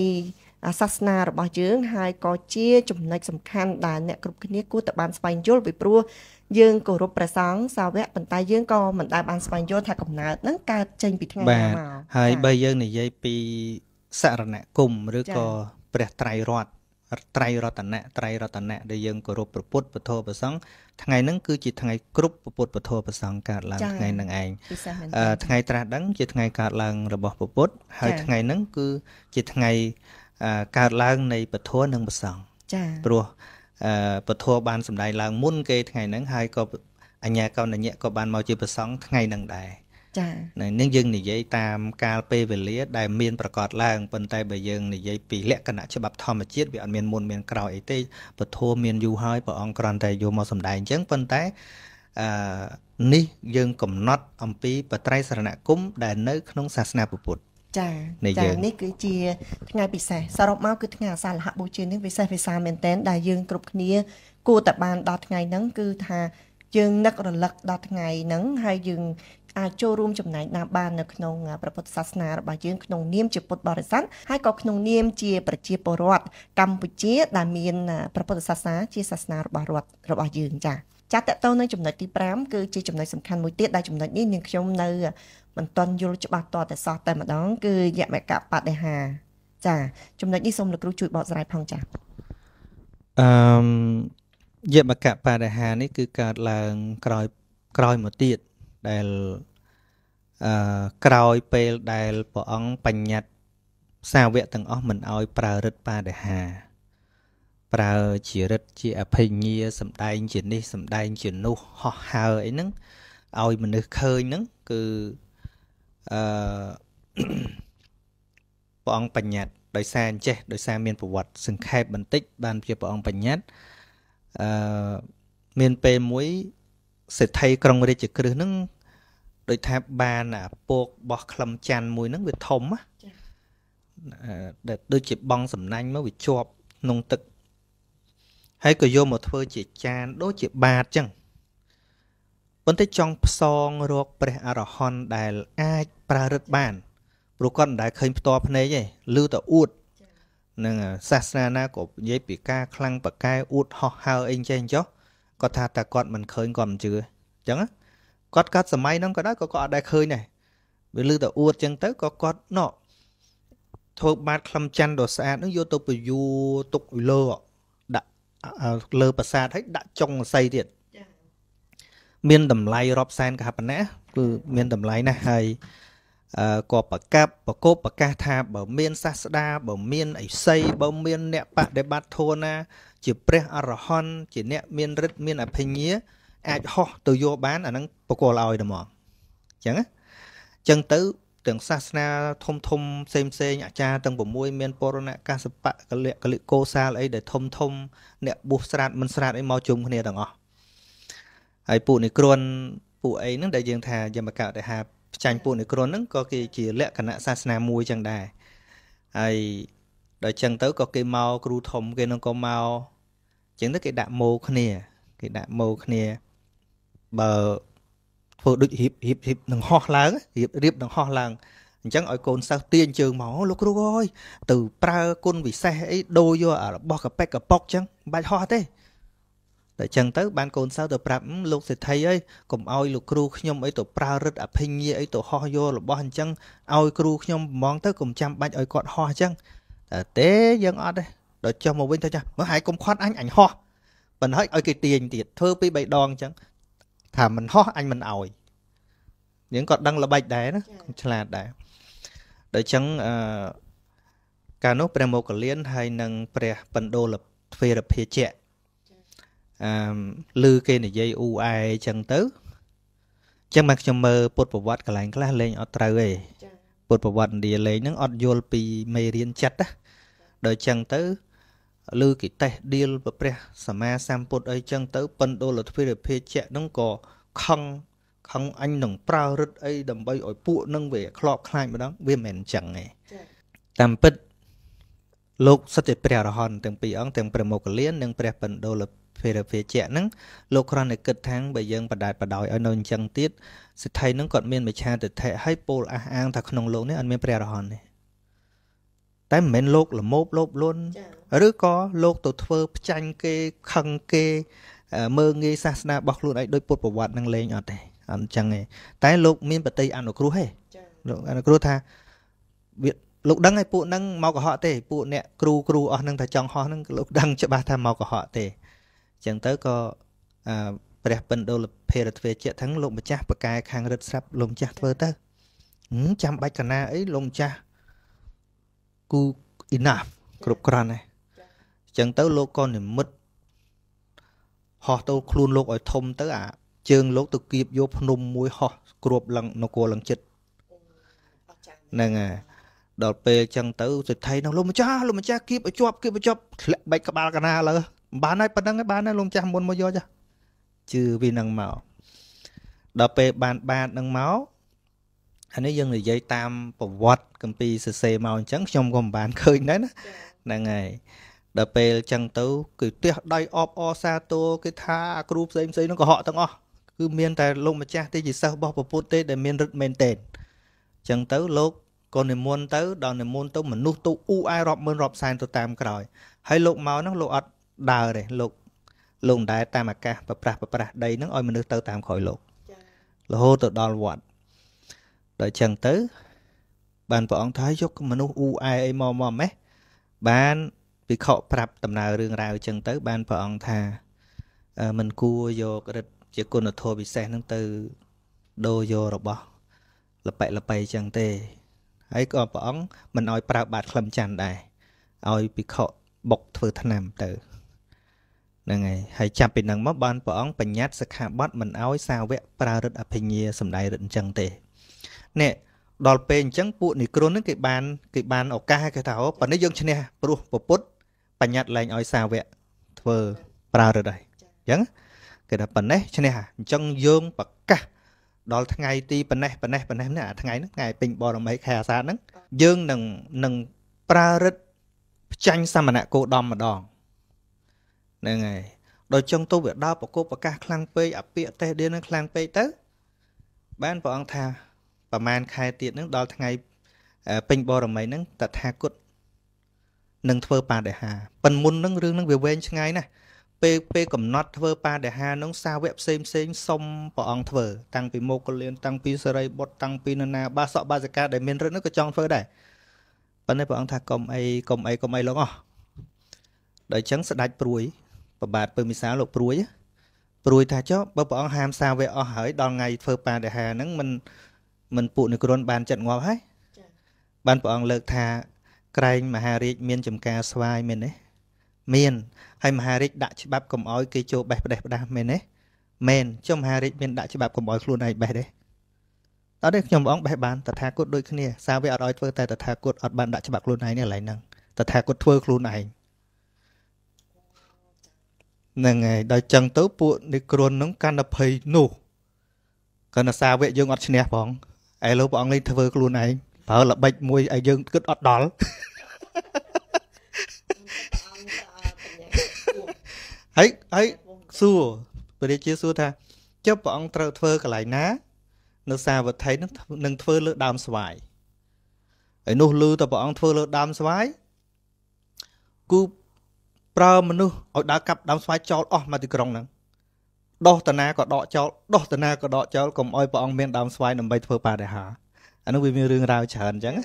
សាសនារបស់យើងហើយក៏ជាចំណុចសំខាន់ដែលអ្នកគ្រប់គ្នាគួរតែបានស្វែងយល់ពីព្រោះយើងគោរពព្រះសង្ឃសាវកប៉ុន្តែយើងក៏មិនដែលបានស្វែងយល់ថាកំណើតហ្នឹងកើតចេញពីថ្ងៃណាមកហើយបើយើងនិយាយពីសរណគមឬក៏ព្រះត្រៃរតត្រៃរតនៈត្រៃរតនៈដែលយើងគោរពព្រះពុទ្ធពធព្រះសង្ឃថ្ងៃហ្នឹងគឺជាថ្ងៃគ្រប់ព្រះពុទ្ធពធព្រះសង្ឃកើតឡើងថ្ងៃហ្នឹងឯងថ្ងៃត្រាស់ដឹងជាថ្ងៃកើតឡើងរបស់ព្រះពុទ្ធហើយថ្ងៃហ្នឹងគឺជាថ្ងៃកើតឡើងនៃពធនិងប្រសង់ចា៎ព្រោះពធបានសម្ដែងឡើងមុនគេថ្ងៃហ្នឹងហើយក៏អញ្ញាកោណញ្ញៈក៏បានមកជាប្រសង់ថ្ងៃហ្នឹងដែរចា៎នឹងយើងនិយាយតាមកាលពេលវេលា ដែលមានប្រកាសឡើងប៉ុន្តែបើយើងនិយាយពីលក្ខណៈច្បាប់ធម្មជាតិវាអត់មានមុនមានក្រោយអីទេពធមានយូរហើយព្រះអង្គគ្រាន់តែយកមកសម្ដែងអញ្ចឹងប៉ុន្តែអឺនេះយើងកំណត់អំពីបត្រៃសរណគមដែលនៅក្នុងសាសនាពុទ្ធចាចានេះគឺជាថ្ងៃពិសេសសរុបមកគឺថ្ងៃអាសាฬហបុជានេះពិសេសពិសាមែនតែនដែលយើងគ្រប់គ្នាគួរតែបានដល់ថ្ងៃហ្នឹងគឺថាយើង នឹករលឹកដល់ថ្ងៃហ្នឹងហើយយើងអាចចូលរួមចំណែកណាបាននៅក្នុងព្រះពុទ្ធសាសនារបស់យើងក្នុងនាមជាពុទ្ធបរិស័ទហើយក៏ក្នុងនាមជា ប្រជាពលរដ្ឋកម្ពុជាដែលមានព្រះពុទ្ធសាសនាជាសាសនារបស់រដ្ឋរបស់យើងចា៎ចាតតទៅនឹងចំណុចទី5គឺជាចំណុចសំខាន់មួយទៀតដែលចំណុចនេះនាងខ្ញុំនៅមិនទាន់យល់ច្បាស់តតែសោះតែម្ដងគឺយមកបដិហា ចាចំណុចនេះសូមលោកគ្រូជួយបកស្រាយផងចាអឺយមកបដិហានេះគឺកើតឡើងក្រោយក្រោយមកទៀតដែលអឺក្រោយពេលដែលព្រះអង្គបញ្ញត្តិសាវកទាំងអស់មិនអោយប្រើរិទ្ធបដិហារប្រើជារិទ្ធជាអភិញ្ញាសំដែង ជានេះសំដែងជានោះហោះហើរអីហ្នឹងឲ្យមនុស្សឃើញហ្នឹងគឺអឺព្រះអង្គបញ្ញត្តិដោយសារអញ្ចេះដោយសារមានប្រវត្តិសង្ខេបបន្តិចបានជាព្រះអង្គបញ្ញត្តិអឺមានពេលមួយសេដ្ឋីក្រុងរាជក្រឹសហ្នឹងដោយថាបានអាពកបោះក្លឹមច័ន្ទមួយហ្នឹងវាធំណាដែលដូចជាបងសំណាញ់មកវាជាប់ក្នុងទឹកហើយក៏យកមកធ្វើ ជាចាន ដូចជាបាតចឹងប៉ុន្តែចង់ផ្សងរកព្រះអរហន្តដែលអាចប្រើរឹកបានព្រោះគាត់មិនដែលឃើញផ្ទាល់ភ្នែកទេឮតែអួតនឹងសាសនាណាក៏និយាយពីការខ្លាំងប៉កែអួតហោះហើរអីចេះចុះគាត់ថាតែគាត់មិនឃើញគាត់មិនជឿអញ្ចឹងគាត់កាត់សម័យហ្នឹងក៏ដែរក៏គាត់អត់ដែលឃើញដែរវាឮតែអួតអញ្ចឹងទៅក៏គាត់ណោធ្វើបាតខ្លឹមច័ន្ទដ៏ស្អាតនឹងយកទៅពយូទុកលើអលើប្រាសាទហើយដាក់ចុងស័យទៀតមានតម្លៃរាប់សែនកហបណៈគឺមានតម្លៃណាស់ហើយក៏ប្រកាបប្រកបប្រកាសថាបើមានសាស្តាបើមានអិសីបើមានអ្នកបដិបត្តិធម៌ណាជាព្រះអរហន្តជាអ្នកមានฤทธิ์មានអភិញ្ញាអាចហោះទៅយកបាន អាហ្នឹងបកលឲ្យតែហ្មងអញ្ចឹងអញ្ចឹងទៅទាំងសាសនា ធំធំផ្សេងផ្សេងអាចារ្យទាំង6មានពរណកាសបៈកលិកលិកោសាលអីដែលធំធំអ្នកបុះស្រាតមិនស្រាតអីមកជុំគ្នាទាំងអស់ហើយពួកនិក្រន់ពួកអីហ្នឹងដែលយើងថាយមកៈដែលហាផ្ចាញ់ពួកនិក្រន់ហ្នឹងក៏គេជាលក្ខណៈសាសនាមួយចឹងដែរហើយដល់ចឹងទៅក៏គេមកគ្រូធំគេនឹងក៏មកចឹងទៅគេដាក់ម៉ូគ្នា គេដាក់ម៉ូគ្នាបើធ្វើដូចរៀបរៀបរៀបនឹងហោះឡើងរៀបរៀបនឹងហោះឡើងអញ្ចឹងឲ្យកូនសិស្សទាញជើងមកលោកគ្រូអើយទៅប្រើគុណវិសេសអីដូរយករបស់កប៉ែកកប៉ុកអញ្ចឹងមិនបាច់ហោះទេតែអញ្ចឹងទៅបានកូនសិស្សទៅប្រាប់លោកសេដ្ឋីអើយកុំឲ្យលោកគ្រូខ្ញុំអីទៅប្រើរិទ្ធអភិញ្ញាអីទៅហោះយករបស់អញ្ចឹងឲ្យគ្រូខ្ញុំប្រម៉ងទៅកុំចាំបាច់ឲ្យគាត់ហោះអញ្ចឹងតែទេយើងអត់ទេដល់ចុះមកវិញទៅចាស់មើលហើយកុំខាត់អញអញហោះបណ្ដហើយឲ្យគេទាញទៀតធ្វើពីរបីដងអញ្ចឹងថាមិនហោះអញមិនអោយយើងក៏ដឹងល្បិចដែរណាឆ្លាតដែរដូច្នេះអឺកាលនោះព្រះមោគលានហើយនឹងព្រះបណ្ដូលទ្វេរភាជៈអឺឮគេនិយាយអ៊ូអែអញ្ចឹងទៅអញ្ចឹងមកខ្ញុំមើលពុទ្ធប្រវត្តិកន្លែងខ្លះលេងអត់ត្រូវទេពុទ្ធប្រវត្តិឥណ្ឌាលេងហ្នឹងអត់យល់ពីមេរៀនចិត្តណាដល់អញ្ចឹងទៅឬកិតេសឌៀលព្រះសម្មាសម្ពុទ្ធអីចឹងទៅប៉ិនដូលទ្វេរភាជៈនឹងក៏ខឹងខឹងអញនឹងប្រើរិទ្ធអីដើម្បីឲ្យពួកនឹងវាខ្លោបខ្លាចម្ដងវាមិនចឹងទេតាមពិតលោកសតិព្រះរហន្តទាំងពីរអង្គទាំងព្រះមោគលាននិងព្រះបណ្ដូលភេរភាជៈហ្នឹងលោកគ្រាន់តែគិតថាបើយើងបដាតបដោយឲ្យនៅអញ្ចឹងទៀតសិទ្ធិហ្នឹងគាត់មាន មច្ឆាទិដ្ឋិហើយពោលអះអាងថាក្នុងលោកនេះអត់មានព្រះរហន្តទេតែមិនមែនលោកលមោបលោបលន់ឬក៏លោកទៅធ្វើផ្ចាញ់គេខឹងគេមើងងាយសាសនារបស់ខ្លួនឯងដោយពុទ្ធប្រវត្តិនឹងលេងអត់ទេអញ្ចឹងទេតែលោក មានបតីអនុគ្រោះទេលោកអនុគ្រោះថាវាលោកដឹងហើយពួកហ្នឹងមកកុហកទេ ពួកអ្នកគ្រូគ្រូអស់ហ្នឹងថាចង់ហោះហ្នឹងលោកដឹងច្បាស់ថាមកកុហកទេអញ្ចឹងទៅក៏ព្រះពិនដូលភេរទ្វេជៈថឹងលោកម្ចាស់ប្រកែខាងរិទ្ធស្រាប់លោកម្ចាស់ធ្វើទៅចាំបាច់កណា អីលោកម្ចាស់គូ enough គ្រប់គ្រាន់ហើយអញ្ចឹងទៅលោកក៏និមិត្តហោះទៅខ្លួនលោកឲ្យធំទៅ អា ជើងលោកទៅគៀបយកភ្នំមួយហោះគ្របឡើងនគរឡើងចិត្តហ្នឹងហើយដល់ពេលអញ្ចឹងទៅសេដ្ឋីនោះលោកម្ចាស់លោកម្ចាស់គៀបឲ្យជាប់គៀបឲ្យជាប់ធ្លាក់បែកក្បាលកណាលើបានហើយប៉ុណ្្នឹងហើយបានហើយលោកម្ចាស់មុនមកយកចាជឿវានឹងមកដល់ពេលបានបាទនឹងមកអានេះយើងនិយាយតាមប្រវត្តិកម្ពីសរសេរមកអញ្ចឹងខ្ញុំក៏មិនបានឃើញដែរណាហ្នឹងហើយដល់ពេលអញ្ចឹងទៅគឺទះដៃអបអសាទរគេថាគ្រូផ្សេងផ្សេងនោះក៏ហក់ទាំងអស់គឺមានតែលោកម្ចាស់ទេជាសិស្សរបស់ពពុទ្ធទេដែលមានរិទ្ធមែនទេអញ្ចឹងទៅលោកក៏និមន្តទៅដល់និមន្តទៅមនុស្សទៅអ៊ូអែរាប់ម៉ឺនរាប់សែនទៅតាមក្រោយហើយលោកមកហ្នឹងលោកអត់ដើរទេលោកលោកមិនដែរតាមអាកាសប្រប្រាស់ប្រប្រាស់ដីហ្នឹងឲ្យមនុស្សទៅតាមក្រោយលោករហូតទៅដល់វត្តដល់ចឹងទៅបានព្រះអង្គថាយកមនុស្សអ៊ូអែអីមកមកម៉េះបានវិខប្រាប់ដំណើររឿងរ៉ាវចឹងទៅ បានព្រះអង្គថាមិនគួរយករិទ្ធជាគុណធម៌ពិសេសហ្នឹងទៅដូរយករបស់លបិលបិចឹងទេហើយក៏ព្រះអង្គមិនអោយប្រើបាតខ្លឹមច័ន្ទដែរឲ្យភិក្ខុបុកធ្វើឆ្នាំទៅហ្នឹងហើយហើយចាប់ពីហ្នឹងមកបានព្រះអង្គបញ្ញត្តិសិក្ខាបទមិនអោយសាវកប្រើរិទ្ធអភិញ្ញាសំដាយរិទ្ធអញ្ចឹងទេនេះដល់ពេលអញ្ចឹងពួកនិក្រុនហ្នឹងគេបានគេបានឱកាសគេថាអូប៉ណ្ណេះយើងឈ្នះព្រោះពពុទ្ធបញ្ញត្តិឡើងឲ្យសាវកធ្វើប្រើរត់ហើយអញ្ចឹងគេថាប៉ណ្ណេះឈ្នះអញ្ចឹងយើងប្រកាស ដល់ថ្ងៃទីប៉ណ្ណេះប៉ណ្ណេះប៉ណ្ណេះណាថ្ងៃហ្នឹងថ្ងៃពេញបរមីខែអាសាឍហ្នឹងយើងនឹងនឹងប្រើរត់ផ្ចាញ់សមណៈគោដំម្ដងហ្នឹងហើយដល់ចឹងទៅវាដល់ប្រកបប្រកាសខ្លាំងពេកអាពាកតេះដៀននឹងខ្លាំងពេកទៅបានព្រះអង្គថាប្រហែលខែទៀតនឹងដល់ថ្ងៃពេញបរមីនឹងតថាគតនឹងធ្វើបាដិហាប៉ុនមុននឹងរឿងនឹងវាវែងឆ្ងាយណាស់ពេលពេលកំណត់ធ្វើបាដិហានឹងសាវកផ្សេងផ្សេងសុំព្រះអង្គធ្វើតាំងពីមកកលៀនតាំងពីសរិបុត្រតាំងពីនណាបាសកបាសិកាដែលមានរិទ្ធនោះក៏ចង់ធ្វើដែរប៉ុន្តែព្រះអង្គថាកុំអីកុំអីកុំអីលោកអស់ដល់អញ្ចឹងស្ដាច់ព្រួយប្របាទពើមិសាលោកព្រួយ ព្រួយថាចុះបើព្រះអង្គហាមសាវកអស់ហើយដល់ថ្ងៃធ្វើបាដិហាហ្នឹងមិនមិនពុនិក្រន់បានចិត្តងាប់ហើយបានព្រះអង្គលើកថាក្រែងមហារាជមានចំការស្វាយមែនទេមាន ហើយមហារាជដាក់ច្បាប់កុំអោយគេចូលបេះផ្ដេសផ្ដាសមែនទេមែនចុះមហារាជមានដាក់ច្បាប់កុំអោយខ្លួនឯងបេះទេតោះនេះខ្ញុំអង្គបេះបានតថាគតដូចគ្នាសាវកអត់អោយធ្វើតែតថាគតអត់បានដាក់ច្បាប់ខ្លួនឯងនេះកន្លែងហ្នឹងតថាគតធ្វើខ្លួនឯងហ្នឹងហើយដល់ចឹងទៅពួកនិក្រុនហ្នឹងកាន់តែភ័យនោះកាន់តែសាវកយើងអត់ឈ្នះផងឥឡូវព្រះអង្គលេងធ្វើខ្លួនឯងប្រើល្បិចមួយឲ្យយើងគិតអត់ដល់ហើយហើយសួរព្រះរាជាសួរថាចុះព្រះអង្គត្រូវធ្វើកន្លែងណា នៅសាវត្ថីនឹងនឹងធ្វើលើដើមស្វាយហើយនោះលឺតែព្រះអង្គធ្វើលើដើមស្វាយគូប្រើមនុស្សឲ្យដើរកាប់ដើមស្វាយចោលអស់មកទីក្រុងហ្នឹងដោះតាណាក៏ដកចោលដោះតាណាក៏ដកចោលកុំអោយព្រះអង្គមានដើមស្វាយដើម្បីធ្វើបដិហាអានោះវាមានរឿងរ៉ាវច្រើនអញ្ចឹង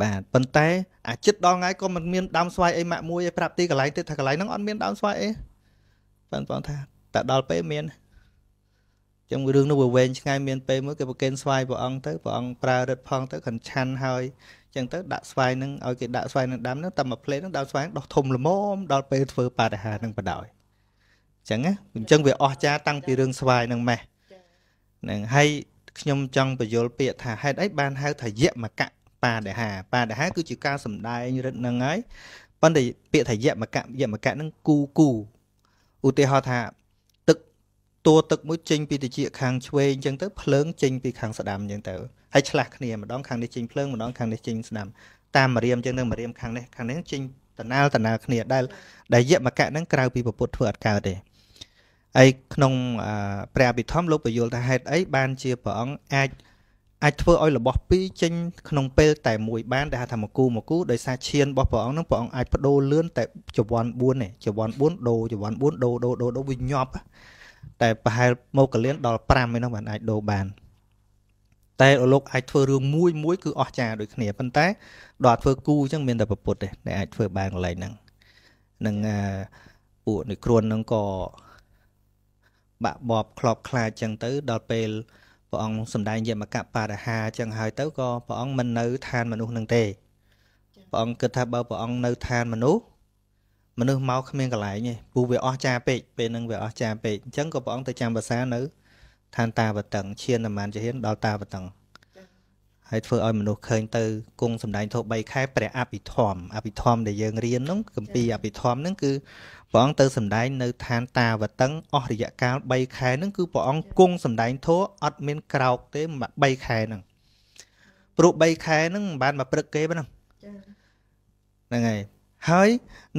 បាទប៉ុន្តែអាចិត្តដល់ថ្ងៃក៏មិនមានដើមស្វាយអីម៉ាក់មួយឯប្រាប់ទីកន្លែងទៀតថាកន្លែងហ្នឹងអត់មានដើមស្វាយអីប៉ិនបងថាតែដល់ពេលមានចឹងរឿងនោះវាវែងឆ្ងាយមានពេលមួយគេប្រគេនស្វាយព្រះអង្គទៅព្រះអង្គប្រើរិទ្ធផងទៅខិនឆាន់ហើយចឹងទៅដាក់ស្វាយនឹងឲ្យគេដាក់ស្វាយនឹងដាំនឹងតែមួយផ្លេតនឹងដាក់ស្វាយដោះធំល្មមដល់ពេលធ្វើបដិហានឹងបដ ாய் ចឹងណាអញ្ចឹងវាអស់ចាតាំងពីរឿងស្វាយនឹងម៉េះនឹងហើយខ្ញុំចង់បញ្យល់ពាក្យថាហេតុអីបានហៅថាយមកៈបាទហាបាទហាគឺជាការសំដែងរិទ្ធនឹងហើយប៉ុន្តែពាក្យថាយមកៈយមកៈនឹងគូគូឧទាហរណ៍ថាទឹកតួទឹកមួយចេញពីតិចខាងឆ្វេងអញ្ចឹងទៅភ្លើងចេញពីខាងស្ដាំអញ្ចឹងទៅហើយឆ្លាស់គ្នាម្ដង ខាងនេះចេញភ្លើងម្ដងខាងនេះចេញស្ដាំតាមរៀមអញ្ចឹងទៅរៀមខាងនេះខាងនេះចេញតណាលតណាលគ្នាដែលដែលយមកៈនឹងក្រៅពីពុទ្ធធ្វើអត់កើតទេហើយក្នុងព្រះអភិធម្មលោកពយល់ថាហេតុអីបានជាព្រះអង្គអាចអាចធ្វើឲ្យរបស់ពីរចេញក្នុងពេលតែមួយបានដែលហៅថាមកគូមកគូដោយសារឈានរបស់ព្រះអង្គនឹងព្រះអង្គអាចបដូរលឿនតែចង្វាន់4ទេចង្វាន់4ដូរចង្វាន់4ដូរដូរដូរដូរវាញាប់តែប្រហែលមកកលៀនដល់5ឯនោះបានអាចដូរបានតែលោកអាចធ្វើរឿងមួយមួយគឺអស្ចារ្យដូចគ្នាប៉ុន្តែដល់ធ្វើគូអញ្ចឹងមានតែប្រពុតទេដែលអាចធ្វើបានកន្លែងហ្នឹងនឹងពួកនិគ្រុនហ្នឹងក៏បាក់បបខ្លោបខ្លាចចឹងទៅដល់ពេលព្រះអង្គសម្ដែងយមកៈបរិហាចឹងហើយទៅក៏ព្រះអង្គមិននៅឋានមនុស្សនឹងទេព្រះអង្គគិតថាបើព្រះអង្គនៅឋានមនុស្សមនុស្សមកគ្មានកន្លែងទេពូវាអស់ចាពេកពេលហ្នឹងវាអស់ចាពេកអញ្ចឹងក៏ព្រះអង្គទៅចាំភាសានៅឋានតាវតឹងឈានតាមជាហ៊ានដល់តាវតឹងហើយធ្វើឲ្យមនុស្សឃើញទៅគង់សម្ដែងធោះ3ខែព្រះអភិធម្មអភិធម្មដែលយើងរៀនហ្នឹងគម្ពីរអភិធម្មហ្នឹងគឺព្រះអង្គទៅសម្ដែងនៅឋានតាវតឹងអស់រយៈកាល3ខែហ្នឹងគឺព្រះអង្គគង់សម្ដែងធัวអត់មានក្រោកទេ3ខែហ្នឹងព្រោះ3ខែហ្នឹងមិនបានមកព្រឹកគេប៉ុណ្ណឹងហ្នឹងហើយហើយ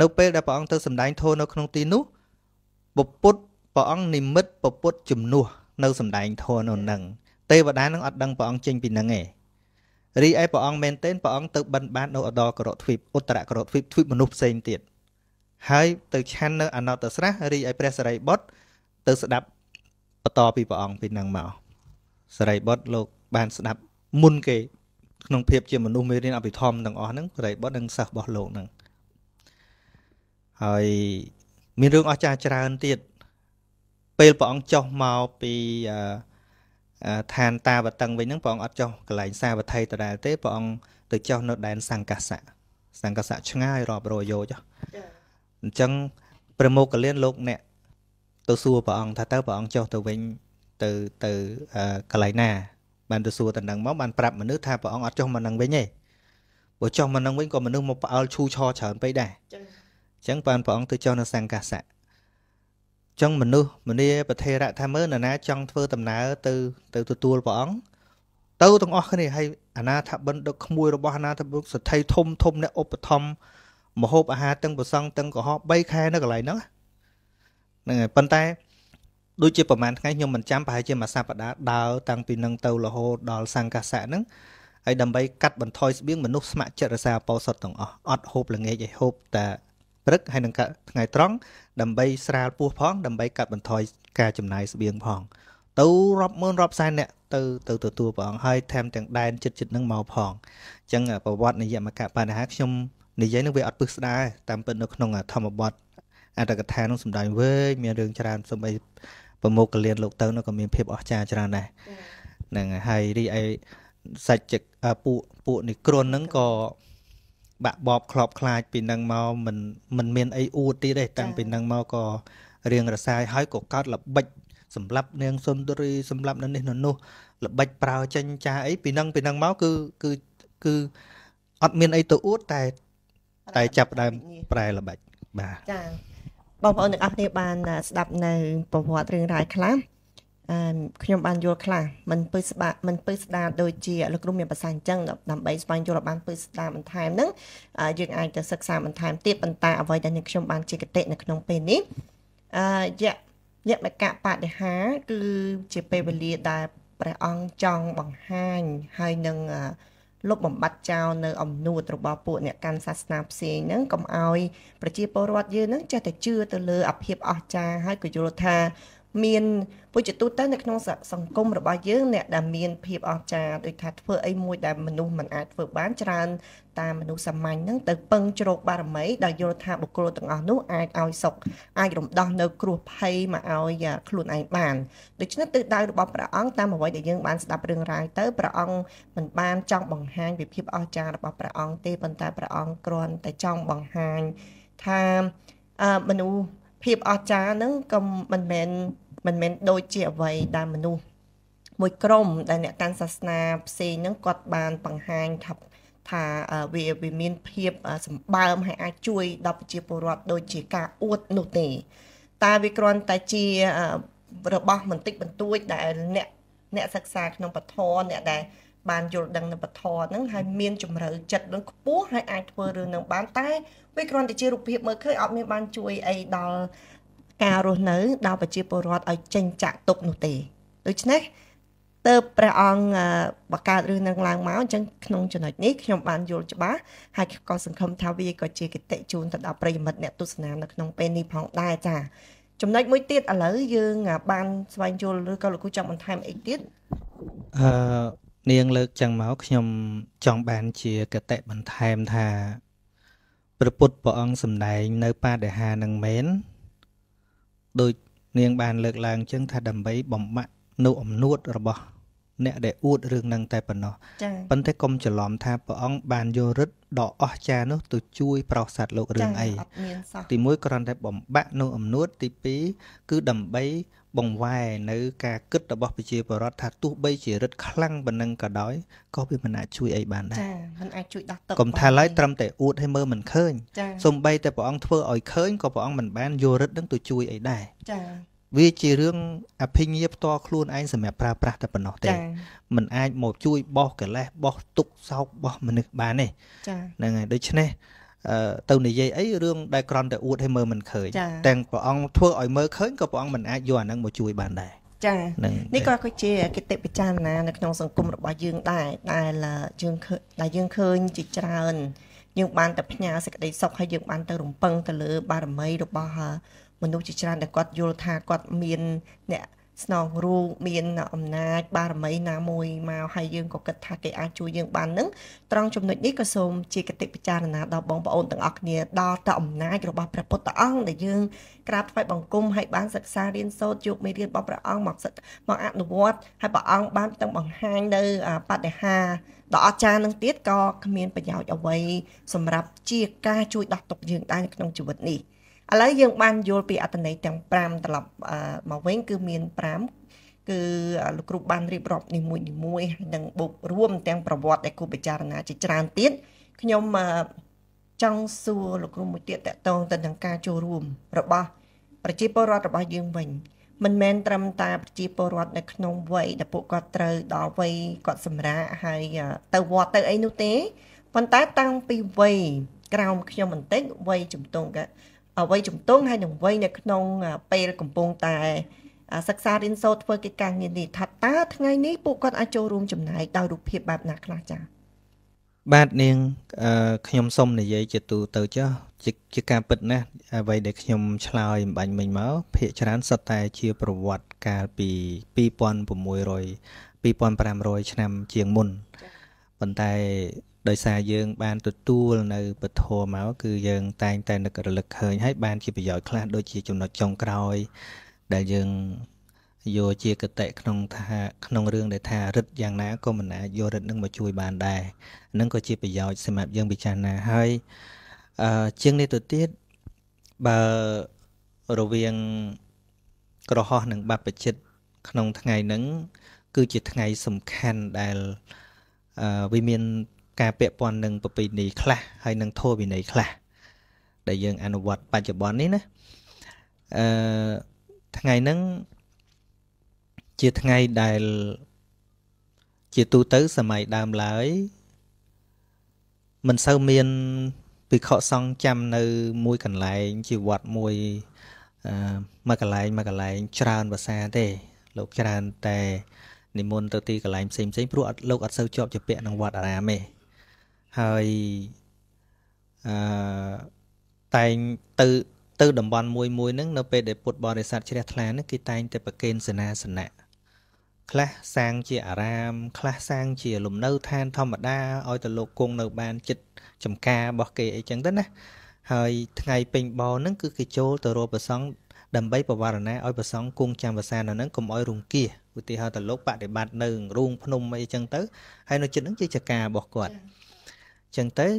នៅពេលដែលព្រះអង្គទៅសម្ដែងធัวនៅក្នុងទីនោះពពុទ្ធព្រះអង្គនិមិត្តពពុទ្ធជំនួសនៅសម្ដែងធัวនៅហ្នឹងទេវតានឹងអត់ដឹងព្រះអង្គចេញពីហ្នឹងឯងរីឯព្រះអង្គមែនទែនព្រះអង្គទៅបិណ្ឌបាតនៅឧត្តរក្រទ្វីបឧត្តរក្រទ្វីបទ្វីបមនុស្សផ្សេងទៀតហើយទៅឆាន់នៅអនុត្តស្រះរីឯព្រះសរិបុត្រទៅស្ដាប់បន្តពីព្រះអង្គពីនឹងមកសរិបុត្រលោកបានស្ដាប់មុនគេក្នុងភាពជាមនុស្សមេរៀនអភិធម្មទាំងអស់ហ្នឹងសរិបុត្រនិងសិស្សរបស់លោកហ្នឹងហើយមានរឿងអស្ចារ្យច្រើនទៀតពេលព្រះអង្គចុះមកពីឋានតាវតឹងវិញហ្នឹងព្រះអង្គអត់ចុះកន្លែងសាវថីដដែលទេព្រះអង្គទៅចុះនៅដែនសង្កាសៈសង្កាសៈឆ្ងាយរាប់រយយោជចា៎អញ្ចឹងព្រះមោគលានលោកអ្នកទៅសួរព្រះអង្គថាតើព្រះអង្គចុះទៅវិញទៅទៅកន្លែងណា បានទៅសួរតំណឹងមកបានប្រាប់មនុស្សថាព្រះអង្គអត់ចុះមកនឹងវិញទេបើចុះមកនឹងវិញក៏មនុស្សមកផ្អើលឈូឆរច្រើនពេកដែរអញ្ចឹងបានព្រះអង្គទៅចុះនៅសង្កាសៈអញ្ចឹងមនុស្សមនីប្រធេរៈថាមើលនរណាចង់ធ្វើដំណើរទៅទៅទទួលព្រះអង្គទៅទាំងអស់គ្នាហើយអាណាថាបិណ្ឌដឹកក្មួយរបស់អាណាថាបុកសទ្ធិធំ ធំអ្នកឧបត្ថម្ភមហូបអាហារទាំងប្រសង់ទាំងកុហក3ខែនៅកន្លែងហ្នឹងហ្នឹងហើយប៉ុន្តែដូចជាប្រហែលថ្ងៃខ្ញុំមិនចាំប្រហែលជាមួយសប្តាហ៍ដើរតាំងពីនឹងទៅរហូតដល់សង្កាសៈហ្នឹងហើយដើម្បីកាត់បន្ថយស្បៀងមនុស្សស្ម័គ្រចិត្តរសាអពោសុតទាំងអស់អត់ហូបល្ងាចឯហូបតែព្រឹកហើយនឹងថ្ងៃត្រង់ដើម្បីស្រាលពោះផង ដើម្បីកាត់បន្ថយការចំណាយស្បៀងផង ទៅរាប់ម៉ឺនរាប់សែនអ្នកទៅទៅទទួលព្រះអង្គហើយថែមទាំងដែនចិត្តចិត្តនឹងមកផងអញ្ចឹងប្រវត្តិនយមកៈបញ្ហាខ្ញុំនិយាយនឹងវាអត់ពឹសស្ដារតាមពិតនៅក្នុង ធម្មបទអត្តកថានឹងសំដែងវើយមានរឿងច្រើនសម្បីប្រមុខកលៀនលោកទៅនោះក៏មានភាពអស្ចារ្យច្រើនដែរហ្នឹងហើយរីឯសាច់ពួកពួកនិក្រុនហ្នឹងក៏បាក់បបខ្លោបខ្លាចពីនឹងមកមិនមិនមានអីអួតទៀតទេតាំងពីនឹងមកក៏រៀងរសាយហើយក៏កើតល្បិចសម្រាប់នាងសុនទរីសម្រាប់នៅនេះនៅនោះល្បិចប្រើចេញចាអីពីនឹងពីនឹងមកគឺគឺគឺអត់មានអីទៅអួតតែតែចាប់ដើមប្រែល្បិចបាទចាបងប្អូនទាំងអស់គ្នាបាន ស្ដាប់នៅប្រវត្តិរឿងរ៉ាវខ្លះអឺខ្ញុំបានយល់ខ្លះมันពឹសបាក់มันពឹសស្ដារដូចជាលោកគ្រូមានប្រសាសន៍អញ្ចឹងដើម្បីស្វែងយល់បានពឹសស្ដារបន្ថែមហ្នឹងយើងអាចទៅសិក្សាបន្ថែមទៀតប៉ុន្តែអ្វីដែលខ្ញុំបានជាគតិនៅក្នុងពេលនេះអឺយៈយៈមកៈបដិហាគឺជាពេលវេលាដែលព្រះអង្គចង់បង្ហាញហើយនឹងអឺលុបបំបត្តិចោលនៅអំនួតរបស់ពួកអ្នកកាន់សាសនាផ្សេងហ្នឹងកុំឲ្យប្រជាពលរដ្ឋយើងហ្នឹងចេះតែជឿទៅលើ អភិបអស្ចារ្យហើយក៏យល់ថាមានពុជទូទៅនៅក្នុងសង្គមរបស់យើងអ្នកដែលមានភាពអស្ចារ្យដូចថាធ្វើអីមួយដែលមនុស្សមិនអាចធ្វើបានច្រើនតាមមនុស្សសាមញ្ញហ្នឹងទៅពឹងជ្រោកបារមីដោយយល់ថាបុគ្គលទាំងអស់នោះអាចឲ្យសុខអាចរំដោះនៅគ្រោះភ័យមកឲ្យខ្លួនឯងបានដូច្នេះទិសដៅរបស់ព្រះអង្គតាមអ្វីដែលយើងបានស្ដាប់រឿងរ៉ាវទៅព្រះអង្គមិនបានចង់បង្ហាញពីភាពអស្ចារ្យរបស់ព្រះអង្គទេប៉ុន្តែព្រះអង្គគ្រាន់តែចង់បង្ហាញថាមនុស្សភាពអស្ចារ្យហ្នឹងក៏មិនមែនមិនមែនដូចជាអ្វីដែលមនុស្សមួយក្រុមដែលអ្នកកាន់សាសនាផ្សេងហ្នឹងគាត់បានបង្ហាញថាថាវាវាមានភាពសម្បើមហើយអាចជួយដល់ប្រជាពលរដ្ឋដូចជាការអួតនោះទេតែវាគ្រាន់តែជារបស់បន្តិចបន្តួច ដែលអ្នកអ្នកសិក្សាក្នុងបឋមអ្នកដែលបានយល់ដឹងនៅបឋមហ្នឹងហើយមានជំរឿចិត្តនឹងខ្ពស់ហើយអាចធ្វើរឿងនឹងបានតែវាគ្រាន់តែជារូបភាព មើលឃើញអត់មានបានជួយអីដល់ការរស់នៅដល់ប្រជាពលរដ្ឋឲ្យចេញចាក់ទុកនោះទេដូច្នេះទៅព្រះអង្គបកកើតរឿងនឹងឡើងមកអញ្ចឹងក្នុងចំណុចនេះខ្ញុំបានយល់ច្បាស់ហើយក៏សង្ឃឹមថាវាក៏ជាគតិជូនទៅដល់ប្រិយមិត្តអ្នក ទស្សនានៅក្នុងពេលនេះផងដែរចា៎ចំណុចមួយទៀតឥឡូវយើងបានស្វែងយល់ឬក៏លោកគ្រូចង់បន្ថែមអីទៀតអឺនាងលើកចឹងមកខ្ញុំចង់បានជាគតិបន្ថែមថាព្រះពុទ្ធព្រះអង្គសម្ដែងនៅបដិហានឹងមែនដូចនាងបានលើកឡើងចឹងថាដើម្បីបំបាក់នៅអំនួតរបស់អ្នកដែលអួតរឿងនឹងតែប៉ុណ្ណោះប៉ុន្តែកុំច្រឡំថាព្រះអង្គបានយករិទ្ធដ៏អស្ចារ្យនោះ ទៅជួយ ប្រោសសត្វលោករឿងអីទីមួយគ្រាន់តែបំបាក់នៅអំនួតទី2គឺដើម្បីបង្វែរនៅការគិតរបស់ប្រជាពលរដ្ឋថាទោះបីជារិទ្ធខ្លាំងប៉ុណ្ណឹងក៏ដោយក៏វាមិនអាចជួយអីបានដែរចាមិនអាចជួយដោះទឹកកុំថាឡើយត្រឹមតែអួតឲ្យមើលមិនឃើញសំបីតែព្រះអង្គធ្វើឲ្យឃើញក៏ព្រះអង្គមិនបានយករិទ្ធនឹងទៅជួយអីដែរចាវាជារឿងអភិញ្ញាផ្ទាល់ខ្លួនឯងសម្រាប់ប្រើប្រាស់តែប៉ុណ្ណោះទេมันអាចមកជួយបោះកិលេសបោះទុកសោកបោះមនុស្សបានទេចាហ្នឹងហើយដូច្នេះទៅនិយាយអីរឿងដែលក្រំតែអួតឲ្យមើលមិនឃើញទាំងព្រះអង្គធ្វើឲ្យមើលឃើញក៏ព្រះអង្គមិនអាចយកអានឹងមកជួយបានដែរចានេះក៏គឺជាគតិពិចារណានៅក្នុងសង្គមរបស់យើងដែរដែលយើងដែលយើងឃើញជាច្រើនយើងបានតែផ្ញើសេចក្តីសុខហើយយើងបានទៅរំពឹងទៅលើ បារមីរបស់មនុស្សជាច្រើនដែលគាត់យល់ថាគាត់មានអ្នកស្នងរូបមានអំណាចបារមីណាមួយមកហើយយើងក៏គិតថាគេអាចជួយយើងបាននឹងត្រង់ចំណុចនេះក៏សូមជាគតិពិចារណាដល់បងប្អូនទាំងអស់គ្នាដល់តអំណាចរបស់ព្រះពុទ្ធអង្គដែលយើងក្រាបថ្វាយបង្គំហើយបានសិក្សារៀនសូត្រយកមេរៀនរបស់ព្រះអង្គមកសិទ្ធមកអនុវត្តហើយព្រះអង្គបានទាំងបង្ហាញនៅបដិហាដ៏អស្ចារ្យនឹងទៀតក៏គ្មានប្រយោជន៍អ្វីសម្រាប់ជាការជួយដោះទុក្ខយើងដែរក្នុងជីវិតនេះ។ឥឡូវយើងបានយល់ពីអត្ថន័យទាំង5ត្រឡប់មកវិញគឺមាន5គឺលោកគ្រូបានរៀបរាប់នីមួយនីមួយនិងបូករួមទាំងប្រវត្តិដែលគូពិចារណាជាច្រើនទៀតខ្ញុំចង់សួរលោកគ្រូមួយទៀតតកតងទៅនឹងការចូលរួមរបស់ប្រជាពលរដ្ឋរបស់យើងវិញមិនមែនត្រឹមតែប្រជាពលរដ្ឋនៅក្នុងវ័យដែលពួកគាត់ត្រូវដល់វ័យគាត់សម្រាកហើយទៅវត្តទៅអីនោះទេប៉ុន្តែតាំងពីវ័យក្រោមខ្ញុំបន្តិចវ័យជំទង់ក៏វ័យជំទង់ហើយនិងវ័យនៅក្នុង ពេលកំពុងតែសិក្សារៀនសូត្រធ្វើកិច្ចការងារនេះថាតើថ្ងៃនេះពួកគាត់អាចចូលរួមចំណែកដោយរូបភាពបែបណាខ្លះចា៎បាទនាងខ្ញុំសូមនិយាយជាទូទៅចុះជាការពិតណាស់អ្វីដែលខ្ញុំឆ្លើយអំបញ្ញមិញមកភាកច្រើនសុទ្ធតែ ជា ប្រវត្តិកាលពី2600 2500ឆ្នាំជាងមុនប៉ុន្តែដោយសារយើងបានទទួលនៅពធមកគឺយើងតែងតែនឹករលឹកឃើញហើយបានជាប្រយោជន៍ខ្លះដូចជាចំណុចចុងក្រោយដែលយើងយកជាកតិក្នុងថាក្នុងរឿងដែលថារិទ្ធយ៉ាងណាក៏មិនអាចយករិទ្ធនឹងមកជួយបាន ដែរនឹងក៏ជាប្រយោជន៍សម្រាប់យើងពិចារណាហើយអឺជាងនេះទៅទៀតបើរវាងក្រហោះនិងបព្វជិតក្នុងថ្ងៃហ្នឹងគឺជាថ្ងៃសំខាន់ដែលវាមានការពាក់ព័ន្ធនឹងប្រពៃណីខ្លះហើយនឹងធម៌វិន័យខ្លះដែលយើងអនុវត្តបច្ចុប្បន្ននេះណាអឺថ្ងៃហ្នឹងជាថ្ងៃដែលជាទូទៅសម័យដើមឡើយ មិនសូវមានភិក្ខុសង្ឃចាំនៅមួយកន្លែង ជាវត្តមួយអឺមួយកន្លែងមួយកន្លែងច្រើនភាសាទេលោកច្រើន តែនិមន្តទៅទីកន្លែងផ្សេងផ្សេងព្រោះអត់លោកអត់សូវជាប់ជាពាក់នឹងវត្តអារាមទេហើយអឺតែងទៅទៅតំបន់មួយមួយហ្នឹងនៅពេលដែលពុទ្ធបរិស័ទជ្រះថ្លាហ្នឹងគេតែងតែប្រគេនសេនាសនៈខ្លះសាង ជា អារាមខ្លះសាងជា លំនៅឋានធម្មតាឲ្យទៅលោកគង់នៅបានចិត្តចំការរបស់គេអីចឹងទៅណាហើយថ្ងៃពេញបោហ្នឹងគឺគេចូលទៅរកប្រសង់ដើម្បីបវរណាឲ្យប្រសង់គង់ចាំវសាននៅហ្នឹងកុំឲ្យរង្គៀសឧទាហរណ៍ទៅលោកបប្រតិបត្តិនៅរូងភ្នំអីចឹងទៅហើយនៅចិត្តហ្នឹងជាចការរបស់គាត់ចឹងទៅ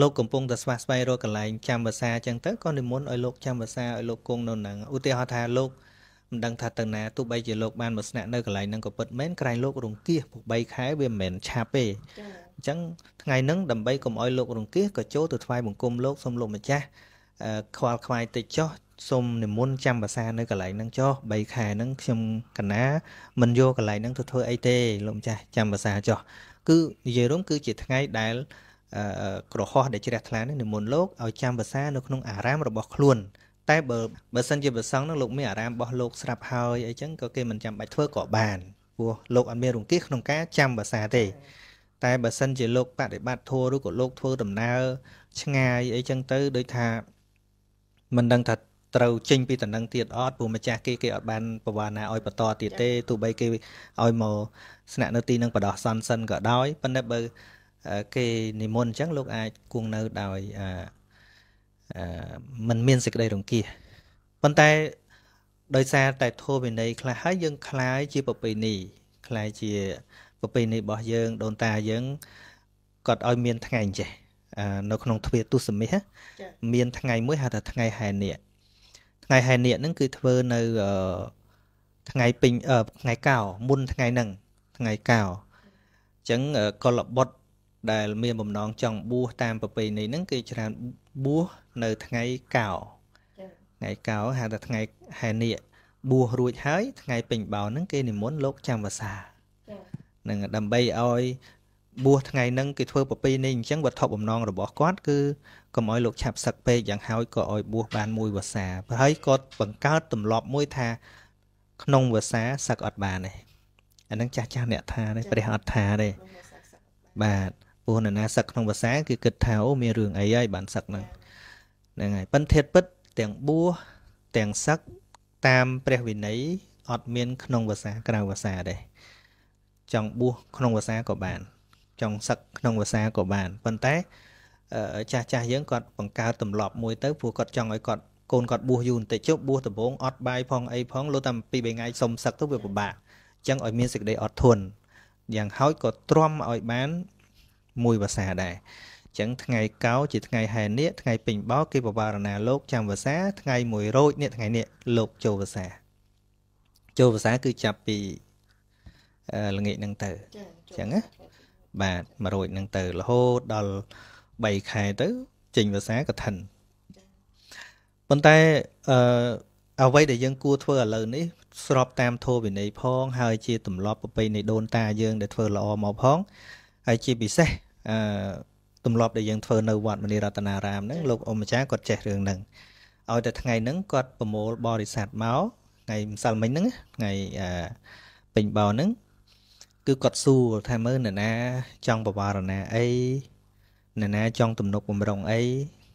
លោកកំពុងតែស្វះស្វែងរកកន្លែងចាំភាសាចឹងទៅក៏និមន្តឲ្យលោកចាំភាសាឲ្យលោកគង់នៅនឹងឧទាហរណ៍ថាលោកមិនដឹងថាទៅណាទោះបីជាលោកបានមកស្នាក់នៅកន្លែងហ្នឹងក៏ពិតមែនក្រែងលោករង្គៀស3ខែវាមិនមែនឆាប់ទេអញ្ចឹងថ្ងៃហ្នឹងដើម្បីកុំឲ្យលោករង្គៀសក៏ចូលទៅថ្វាយបង្គំលោកសូមលោកម្ចាស់ខ្វល់ខ្វាយតិចចុះសូមនិមន្តចាំភាសានៅកន្លែងហ្នឹងចុះ3ខែហ្នឹងខ្ញុំកណា មិនយកកន្លែងហ្នឹងទៅធ្វើអីទេលោកម្ចាស់ចាំភាសាចុះគឺនិយាយរួមគឺជាថ្ងៃដែលក្រហោះដែលជ្រះថ្លានេះនិមន្តលោកឲ្យចាំភាសានៅក្នុងអារាមរបស់ខ្លួនតែបើបើសិនជាព្រះសង្ឃនឹងលោកមានអារាមរបស់លោកស្រាប់ហើយអីចឹងក៏គេមិនចាំបាច់ធ្វើក៏បានព្រោះលោកអត់មានរង្គៀសក្នុងការចាំភាសាទេ តែបើសិនជាលោកបដិបត្តិធម៌ឬក៏លោកធ្វើដំណើរឆ្ងាយអីចឹងទៅដូចថាមិនដឹងថាត្រូវចេញពីតំណែងទៀតអត់ព្រោះម្ចាស់គេគេអត់បានប្រវត្តិណាឲ្យបន្តទៀតទេទោះបីគេឲ្យមកស្នាក់នៅទីនឹងបដោះសន្នសិនក៏ដោយប៉ុន្តែបើគេនិមន្តអញ្ចឹងលោកអាចគង់នៅដោយអឺมันមានសេចក្តីរង្គៀសប៉ុន្តែដោយសារតែធម៌វិន័យខ្លះហើយយើងคล้ายជាប្រពៃណីคล้ายជាប្រពៃណីរបស់យើង ដូនតាយើងគាត់ឲ្យមានថ្ងៃចេះនៅក្នុងទ្វារទុសមិះមានថ្ងៃមួយហៅថាថ្ងៃហែនៀកថ្ងៃហែនៀកហ្នឹងគឺធ្វើនៅថ្ងៃពេញថ្ងៃកៅមុនថ្ងៃហ្នឹងថ្ងៃកៅអញ្ចឹងកុលបុត្រដែលមានបំណងចង់បួសតាមប្រពៃណីហ្នឹងគេច្រើនបួសនៅថ្ងៃកោថ្ងៃកោហៅថាថ្ងៃហែនាគបួសរួចហើយថ្ងៃពេញបោហ្នឹងគេនិមន្តលោកចាំវសានឹងដើម្បីឲ្យបួសថ្ងៃហ្នឹងគេធ្វើប្រពៃណីអញ្ចឹងវត្ថុបំណងរបស់គាត់ គឺកុំឲ្យលោកឆាប់សឹកពេកយ៉ាងហោចក៏ឲ្យបួសបានមួយវសាប្រហែលគាត់បង្កើតទម្លាប់មួយថាក្នុងវសាសឹកអត់បានទេអានឹងចាស់ចាស់អ្នកថាទេព្រះអត់ថាទេបាទព្រោះនរណាសឹកក្នុងភាសាគេគិតថាអូមានរឿងអីហើយបានសឹកហ្នឹងហ្នឹងហើយប៉ិនធាតពិតទាំងបួសទាំងសឹកតាមព្រះវិន័យអត់មានក្នុងភាសាក្រៅភាសាទេចង់បួសក្នុងភាសាក៏បានចង់សឹកក្នុងភាសាក៏បានប៉ុន្តែ ចាស់ចាស់យើងគាត់បង្កើតទម្លាប់មួយទៅព្រោះគាត់ចង់ឲ្យគាត់កូនគាត់បួសយូរបន្តិចជប់បួសដំបងអត់បាយផងអីផងលោតាមពីរបីថ្ងៃសុំសឹកទៅវាពិបាកអញ្ចឹងឲ្យមានសេចក្តីអត់ធន់យ៉ាងហោចក៏ទ្រាំឲ្យបានមួយវសាដែរអញ្ចឹងថ្ងៃកោ ជាថ្ងៃហែនេះថ្ងៃពេញបោគេបវារណាលោកចាំវសាថ្ងៃមួយរោចនេះថ្ងៃនេះលោកចូលវសា ចូលវសាគឺចាប់ពីល្ងាចហ្នឹងទៅអញ្ចឹងណាបាទមួយរោចហ្នឹងទៅរហូតដល់3ខែទៅចេញវសាកឋិនប៉ុន្តែអឺអ្វីដែលយើងគួរធ្វើឥឡូវនេះស្របតាមធម៌វិន័យផងហើយជាទម្លាប់ប្រពៃនៃដូនតាយើងដែលធ្វើល្អមកផងហើយជាពិសេសអឺទម្លាប់ដែលយើងធ្វើនៅវត្តមនីរតនារាមហ្នឹងលោកអ៊ំអាចារ្យគាត់ចេះរឿងហ្នឹងឲ្យតែថ្ងៃហ្នឹងគាត់ប្រមូលបរិស័ទមកថ្ងៃម្សិលមិញហ្នឹងថ្ងៃអឺពេញបោហ្នឹងគឺគាត់សួរថាមើលនរណាចង់បវារណាអីនរណាចង់ទំនុកបំរុងអី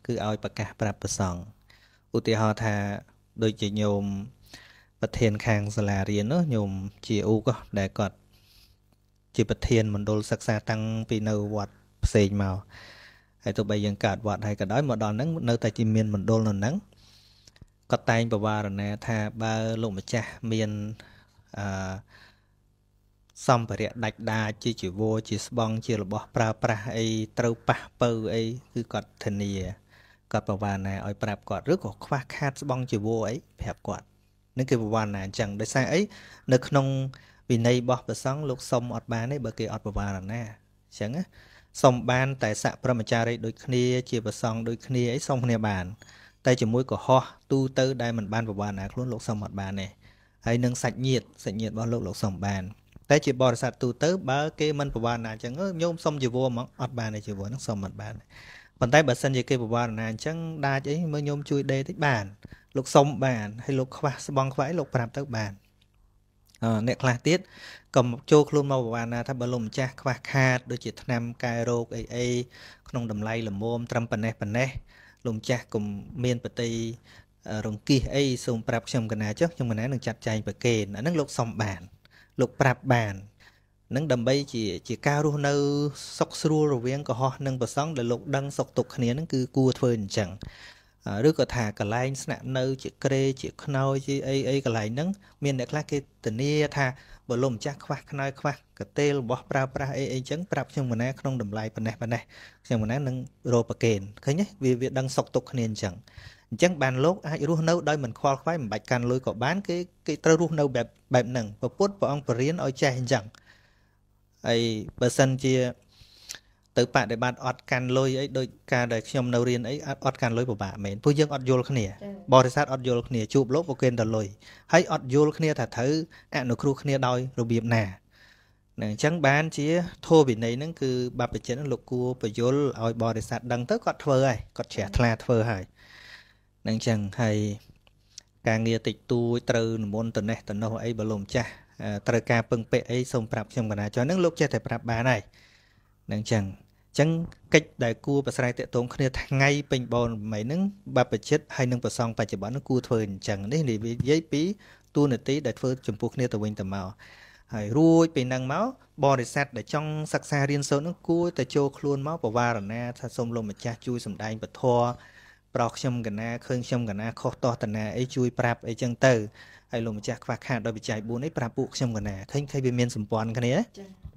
គឺឲ្យប្រកាស ប្រាប់ប្រសង់ឧទាហរណ៍ថាដូចជាញោមប្រធានខាងសាលារៀននោះញោមជាអ៊ូកដែលគាត់ជាប្រធានមណ្ឌលសិក្សាតាំងពីនៅវត្តផ្សេងមកហើយទោះបីយើងកើតវត្តហើយក៏ដោយមកដល់ហ្នឹងនៅតែជាមានមណ្ឌលនៅហ្នឹងក៏តែងបវារណាថាបើលោកម្ចាស់មានអឺសម្ភារៈដាច់ដា ជាជីវោជាស្បង់ជារបស់ ប្រើប្រាស់អីត្រូវប៉ះបើអីគឺគាត់ធានាគាត់ប្រវាណាឲ្យប្រាប់គាត់ឬក៏ខ្វះខាតស្បង់ជីវោអីប្រាប់គាត់នឹងគេប្រវាណាអញ្ចឹងដោយសារអីនៅក្នុងវិន័យរបស់ព្រះសង្ឃលោកសុំអត់បានទេបើគេអត់បវារណាអញ្ចឹងណាសុំបានតែស័កព្រមចារីដូចគ្នាជាព្រះសង្ឃដូចគ្នាអីសុំគ្នាបានតែជាមួយកុហកទូទៅដែលមិនបានបវារណាខ្លួនលោកសុំអត់បានទេហើយនឹងសាច់ញាតសាច់ញាតរបស់លោកលោកសុំបាន តែជាបរិស័ទទូទៅបើគេមិនប្រវត្តិណាអញ្ចឹងញោមសុំជីវរហ្មងអត់បានទេជីវរហ្នឹងសុំមិនបានប៉ុន្តែបើសិនជាគេប្រវត្តិណាអញ្ចឹងដាច់អីមើលញោមជួយដេតិចបានលោកសុំបានហើយលោកខ្វះស្បងខ្វះអីលោកប្រាប់ទៅបានអ្នកខ្លះទៀតក៏ចូលខ្លួនមកប្រវាណាថាបើលោកម្ចាស់ខ្វះខាត ដូចជាថ្នាំកែរោគអីអីក្នុងតម្លៃល្មមត្រឹមប៉ុណ្ណេះប៉ុណ្ណេះលោកម្ចាស់កុំមានបតីរង្គិះអីសូមប្រាប់ខ្ញុំកណាចុះខ្ញុំកណានឹងចាត់ចែងប្រគេនអាហ្នឹងលោកសុំបាន លោកប្រាប់បាននឹងដើម្បីជាជាការរស់នៅសុខស្រួលរវាងកុហកនិងប្រសងដែលលោកដឹងសុខទុក្ខគ្នានឹងគឺគួរធ្វើអញ្ចឹងឬក៏ថាកន្លែង ស្នាក់នៅ ជាក្រេជាខ្នើយជាអីអីកន្លែងហ្នឹងមានអ្នកខ្លះគេធានាថាបើលោកម្ចាស់ខ្វះខ្នើយខ្វះកទេលរបស់ប្រើប្រាស់អីអីចឹងប្រាប់ខ្ញុំម្នាក់ក្នុងតម្លៃប៉ុណ្ណេះប៉ុណ្ណេះខ្ញុំម្នាក់នឹងរោប្រកេនឃើញទេវាវាដឹងសុកទុកគ្នាអញ្ចឹងអញ្ចឹងបានលោកអាចរស់នៅដោយមិនខ្វល់ខ្វាយមិនបាច់កាន់លុយក៏បានគេគេត្រូវរស់នៅបែបបែបហ្នឹងពុទ្ធព្រះអង្គបរៀនឲ្យចេះអញ្ចឹងហើយបើសិនជាទៅបដិបត្តិអត់កាន់លុយអីដូចការដែលខ្ញុំនៅរៀនអីអត់កាន់លុយពិបាកមែនព្រោះយើងអត់យល់គ្នាបរិស័ទអត់យល់គ្នាជួបលោកប្រគេនតលុយហើយអត់យល់គ្នាថាត្រូវអនុគ្រោះគ្នាដោយរបៀបណានឹងអញ្ចឹងបានជាធោវិន័យហ្នឹងគឺបព្វជិនលោកគួរបញ្យលឲ្យបរិស័ទដឹងទៅគាត់ធ្វើហើយគាត់ជ្រះថ្លាធ្វើហើយនឹងអញ្ចឹងហើយការងារតិចតួចត្រូវនិមន្តតេះតនោះអីបលំចាស់ត្រូវការពឹងពាក់អីសូមប្រាប់ខ្ញុំកណាចុះហ្នឹងលោកចេះតែប្រាប់បានហើយនឹងអញ្ចឹងចឹងកិច្ចដែលគួរប្រស្រ័យតាក់ទងគ្នាថ្ងៃពេញបូនមីហ្នឹងបបជិតហើយនឹងប្រសងបច្ចុប្បន្នហ្នឹងគួរធ្វើអញ្ចឹងនេះនិយាយពីទូនាទីដែលធ្វើចំពោះគ្នាទៅវិញទៅមកហើយរួចពីនឹងមកបរិស័ទដែលចង់សិក្សារៀនសូត្រនឹងគួរតែចូលខ្លួនមកបវារណាថាសូមលោកម្ចាស់ជួយសម្ដែងពធប្រោសខ្ញុំកណាឃើញខ្ញុំកណាខុសតោះតណាអីជួយប្រាប់អីចឹងទៅហើយលោកម្ចាស់ខ្វះខាតដោយបច្ច័យ4នេះប្រាប់ពួកខ្ញុំកណាឃើញឃើញវាមានសម្ព័ន្ធគ្នាចា៎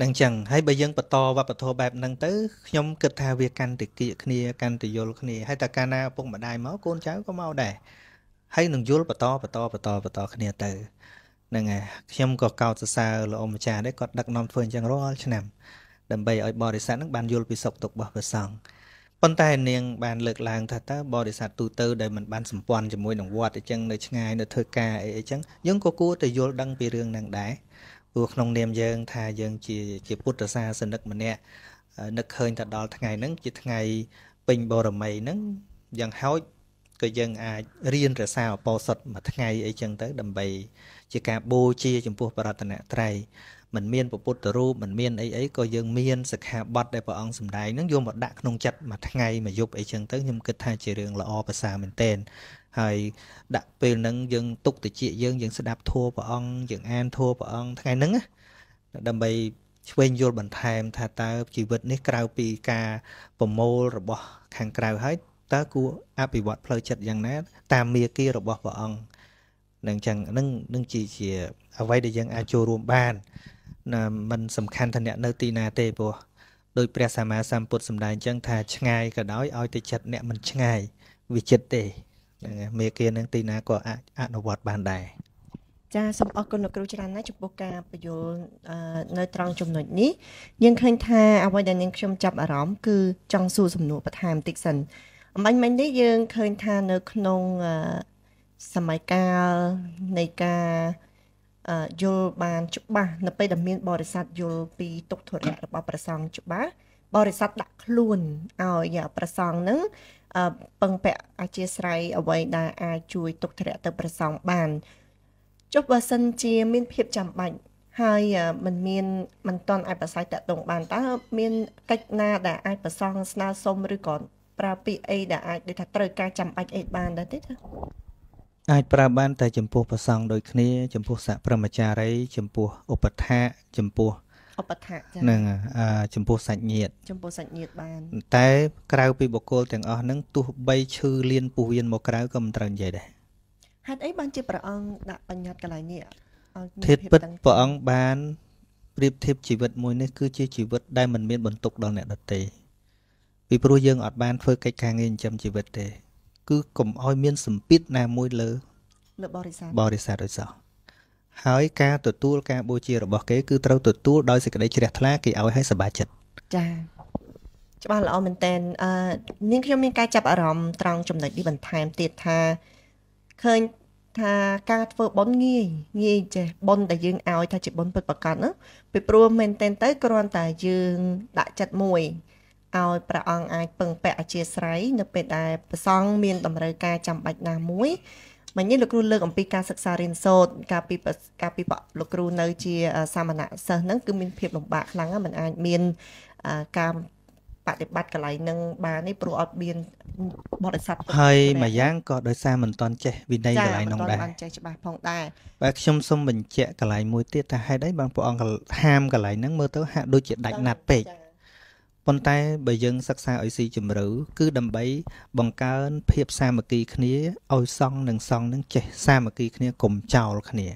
នឹងចឹងហើយបើយើងបន្តវប្បធម៌បែបហ្នឹងទៅខ្ញុំគិតថាវាកាន់តែគៀកគ្នាកាន់តែយល់គ្នាហើយតើកាលណាឪពុកម្ដាយមកកូនចៅក៏មកដែរហើយនឹងយល់បន្តបន្តបន្តបន្តគ្នាទៅហ្នឹងហើយខ្ញុំក៏កោតសរសើរលោកអម្ចាស់ដែរគាត់ដឹកនាំធ្វើអញ្ចឹងរាល់ឆ្នាំដើម្បីឲ្យបរិស័ទនឹងបានយល់ពីសុខទុក្ខរបស់ព្រះសង្ឃប៉ុន្តែនាងបានលើកឡើងថាតើបរិស័ទទូទៅដែលមិនបានសម្ព័ន្ធជាមួយនឹងវត្តអញ្ចឹងនៅឆ្ងាយនៅធ្វើការអីអញ្ចឹងយើងក៏គួរតែយល់ដឹងពីរឿងហ្នឹងដែរព្រោះក្នុងនាមយើងថាយើងជាជាពុទ្ធសាសនិកម្នាក់នឹកឃើញថាដល់ថ្ងៃហ្នឹងជាថ្ងៃពេញបរមីហ្នឹងយ៉ាងហោចក៏យើងអាចរៀនរសាអពោសុតមួយថ្ងៃអីចឹងទៅ ដើម្បីជាការបូជាចំពោះបរតនត្រ័យមិនមានពុទ្ធរូបមិនមានអីអីក៏យើងមានសិក្ខាបទដែលព្រះអង្គសម្ដែងនឹងយកមកដាក់ក្នុងចិត្តមួយថ្ងៃមួយយប់អីចឹងទៅខ្ញុំគិតថាជារឿងល្អប្រសើរមែនទែនហើយដាក់ពេលហ្នឹងយើងទុកតិចយើងយើងស្ដាប់ធัวព្រះអង្គយើងអានធัวព្រះអង្គថ្ងៃហ្នឹងដើម្បីឆ្វេងយល់បន្ថែមថាតើជីវិតនេះក្រៅពីការប្រមូលរបស់ខាងក្រៅហើយតើគួរអភិវឌ្ឍផ្លូវចិត្តយ៉ាងណាតាមមាគ៌ារបស់ព្រះអង្គនឹងចឹងនឹងនឹងជាជា អ្វីដែលយើងអាចចូលរួមបានណាมันសំខាន់ថាអ្នកនៅ ទីណាទេព្រោះដោយព្រះសម្មាសម្ពុទ្ធសម្ដែងចឹងថាឆ្ងាយក៏ដោយឲ្យទៅចិត្តអ្នកមិនឆ្ងាយវាចិត្តទេមេគានឹងទីណាក៏អាចអនុវត្តបានដែរចាសូមអរគុណលោកគ្រូច្រើនណាស់ចំពោះការបញ្យលនៅ ត្រង់ចំណុចនេះយើងឃើញ ថា អ្វីដែលនាងខ្ញុំចាប់អារម្មណ៍គឺចង់សួរសំណួរបន្ថែមតិចសិនអំបញ្ញមិញនេះយើងឃើញថានៅ ក្នុងសម័យកាលនៃការយល់បានច្បាស់នៅពេលដែលមាន បរិស័ទយល់ពីទុក្ខធុរៈរបស់ព្រះសង្ឃច្បាស់បរិស័ទដាក់ខ្លួនឲ្យព្រះសង្ឃនឹងពឹងពាក់អធិស្ឋ័យអ្វីដែលអាចជួយទុកធរៈទៅប្រសងបានចុះបើសិនជាមានភាពចាំបាច់ហើយมันមានมันតន់អាចប្រស័យតកតងបានតើមានកិច្ចណាដែលអាចប្រសងស្នើសុំឬក៏ប្រើពាក្យអីដែលអាចដូចថាត្រូវការចាំបាច់អីបានដែរទេចាអាចប្រើបានតែចំពោះប្រសងដូចគ្នា ចំពោះសព្រមចារីចំពោះឧបដ្ឋាចំពោះឧបត្ថម្ភចា៎ហ្នឹងចំពោះសាច់ញាតិចំពោះសាច់ញាតិបានតែក្រៅពីបុគ្គលទាំងអស់ហ្នឹងទោះបីឈឺលៀនពោះវៀនមកក្រៅក៏មិនត្រូវនិយាយដែរហេតុអីបានជាព្រះអង្គដាក់បញ្ញត្តិកន្លែងនេះធាតពិតព្រះអង្គបានប្រៀបធៀបជីវិតមួយនេះគឺជាជីវិតដែលមិនមានបន្ទុកដល់អ្នកដទៃពីព្រោះយើងអត់បានធ្វើកិច្ចការងារចិញ្ចឹមជីវិតទេ គឺកុំឲ្យមានសម្ពាធណាមួយលើលើបរិស័ទបរិស័ទដូចសោះហើយការទទួលការបូជារបស់គេគឺត្រូវទទួលដោយសេចក្តីជ្រះថ្លាគេឲ្យឲ្យសប្បាយចិត្តចា៎ច្បាស់ល្អមែនតើអឺនាងខ្ញុំមានការចាប់អារម្មណ៍ត្រង់ចំណុចនេះបន្ថែមទៀតថាឃើញថាការធ្វើបន់ងាយងាយចេះបន់ដែលយើងឲ្យថាជាបន់ពិតប្រកបណាពីព្រោះមែនតើទៅគ្រាន់តែយើងដាក់ចិត្តមួយឲ្យព្រះអង្គអាចពឹងពាក់អធិស្ស្រ័យនៅ ពេលដែលប្រសង់មានតម្រូវការចាំបាច់ណាមួយមិញនេះលោកគ្រូលើកអំពីការសិក្សារៀនសូត្រការពីការពីលោកគ្រូនៅជាសាមណសិស្សហ្នឹងគឺមានភាពលំបាកខ្លាំងមិនអាចមានការបដិបត្តិកន្លែងនឹងបាននេះព្រោះអត់មានបរិស័ទហើយមួយយ៉ាងក៏ដោយសារមិនតន់ចេះវិន័យកន្លែងនោះដែរមិនតន់ចេះច្បាស់ផងដែរបាទខ្ញុំសូមបញ្ជាក់កន្លែងមួយទៀតថាហេតុអីបានព្រះអង្គហាមកន្លែងហ្នឹងមើលទៅហាក់ដូចជាដាច់ណាត់ពេកចាប៉ុន្តែបើយើងសិក្សាឲ្យស៊ីជម្រៅគឺដើម្បីបង្កើនភាពសាមគ្គីគ្នាឲ្យសង់និងសង់នឹងចេះសាមគ្គីគ្នាកុំចោលគ្នា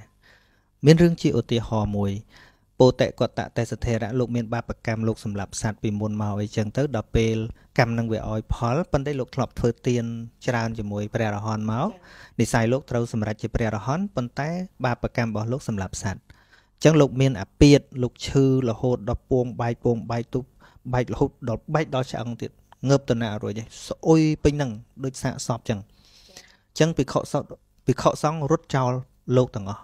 មានរឿងជាឧទាហរណ៍មួយពោតកតតេសធិរៈលោកមានបាបកម្មលោកសម្លាប់សត្វពីមុនមកអីចឹងទៅដល់ពេលកម្មនឹងវាឲ្យ ផលប៉ុន្តែលោកធ្លាប់ធ្វើទានច្រើនជាមួយព្រះរហន្តមកនិស័យលោកត្រូវសម្រេចជាព្រះរហន្តប៉ុន្តែបាបកម្មរបស់លោកសម្លាប់សត្វចឹងលោក មាន អាពាតលោកឈឺរហូតដល់ពួងបែកពួងបែកទុបបែករហូតដល់បែកដល់ឆ្អឹងទៀតងើបទៅណារួចឯងស្អុយពេញនឹងដូចសាកសពចឹងចឹងភិក្ខុសភិក្ខុសង្ឃរត់ចោលលោកទាំងអស់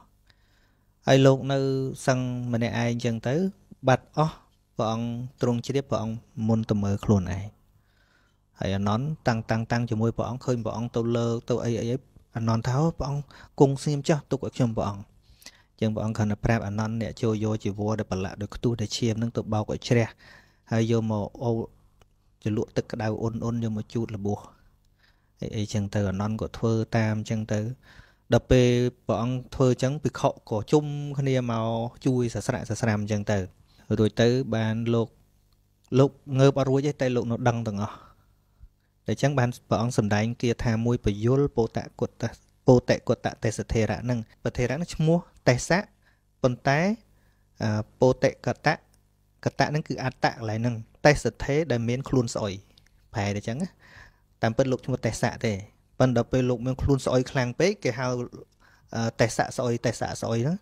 ហើយលោកនៅសឹងម្នាក់ឯងចឹងទៅបាត់អស់ព្រះអង្គទ្រង់ជ្រាបព្រះអង្គមុនទៅមើលខ្លួនឯងហើយអនន្តតាំងតាំងតាំងជាមួយព្រះអង្គឃើញព្រះអង្គទៅលើកទៅអីអីអនន្តថាព្រះអង្គគង់ស្ងៀមចាស់ទុកឲ្យខ្ញុំព្រះអង្គចឹងព្រះអង្គគ្រាន់តែប្រាប់អនន្តអ្នកចូលយកជីវរដែលប្រឡាក់ដោយខ្ទួសដែលឈាមនឹងទៅបោកឲ្យជ្រះហើយយកមកអូជលក់ទឹកក្តៅអ៊ុនអ៊ុនយកមកជូតរបួសអីអីចឹងទៅអនន្តក៏ធ្វើតាមចឹងទៅដល់ពេលព្រះអង្គធ្វើចឹងភិក្ខុក៏ជុំគ្នាមកជួយសាសនាសាសនាចឹងទៅរួចទៅបានលោកលោកងើបអត់រួចទេតែលោកនៅដឹងទាំងអស់តែចឹងបានព្រះអង្គសម្ដែងគាថាមួយបយលពោតកុតពោតកុតទេសធេរៈនឹងពធេរៈនឹងឈ្មោះទេសៈប៉ុន្តែពោតកតៈកតៈហ្នឹងគឺអត្តៈកន្លែងហ្នឹងទេសថេដែលមានខ្លួនស្អុយប្រែទៅចឹងណាតាមពិតលោកឈ្មោះទេសៈទេប៉ុន្តែពេលលោកមានខ្លួនស្អុយខ្លាំងពេកគេហៅទេសៈស្អុយទេសៈស្អុយហ្នឹង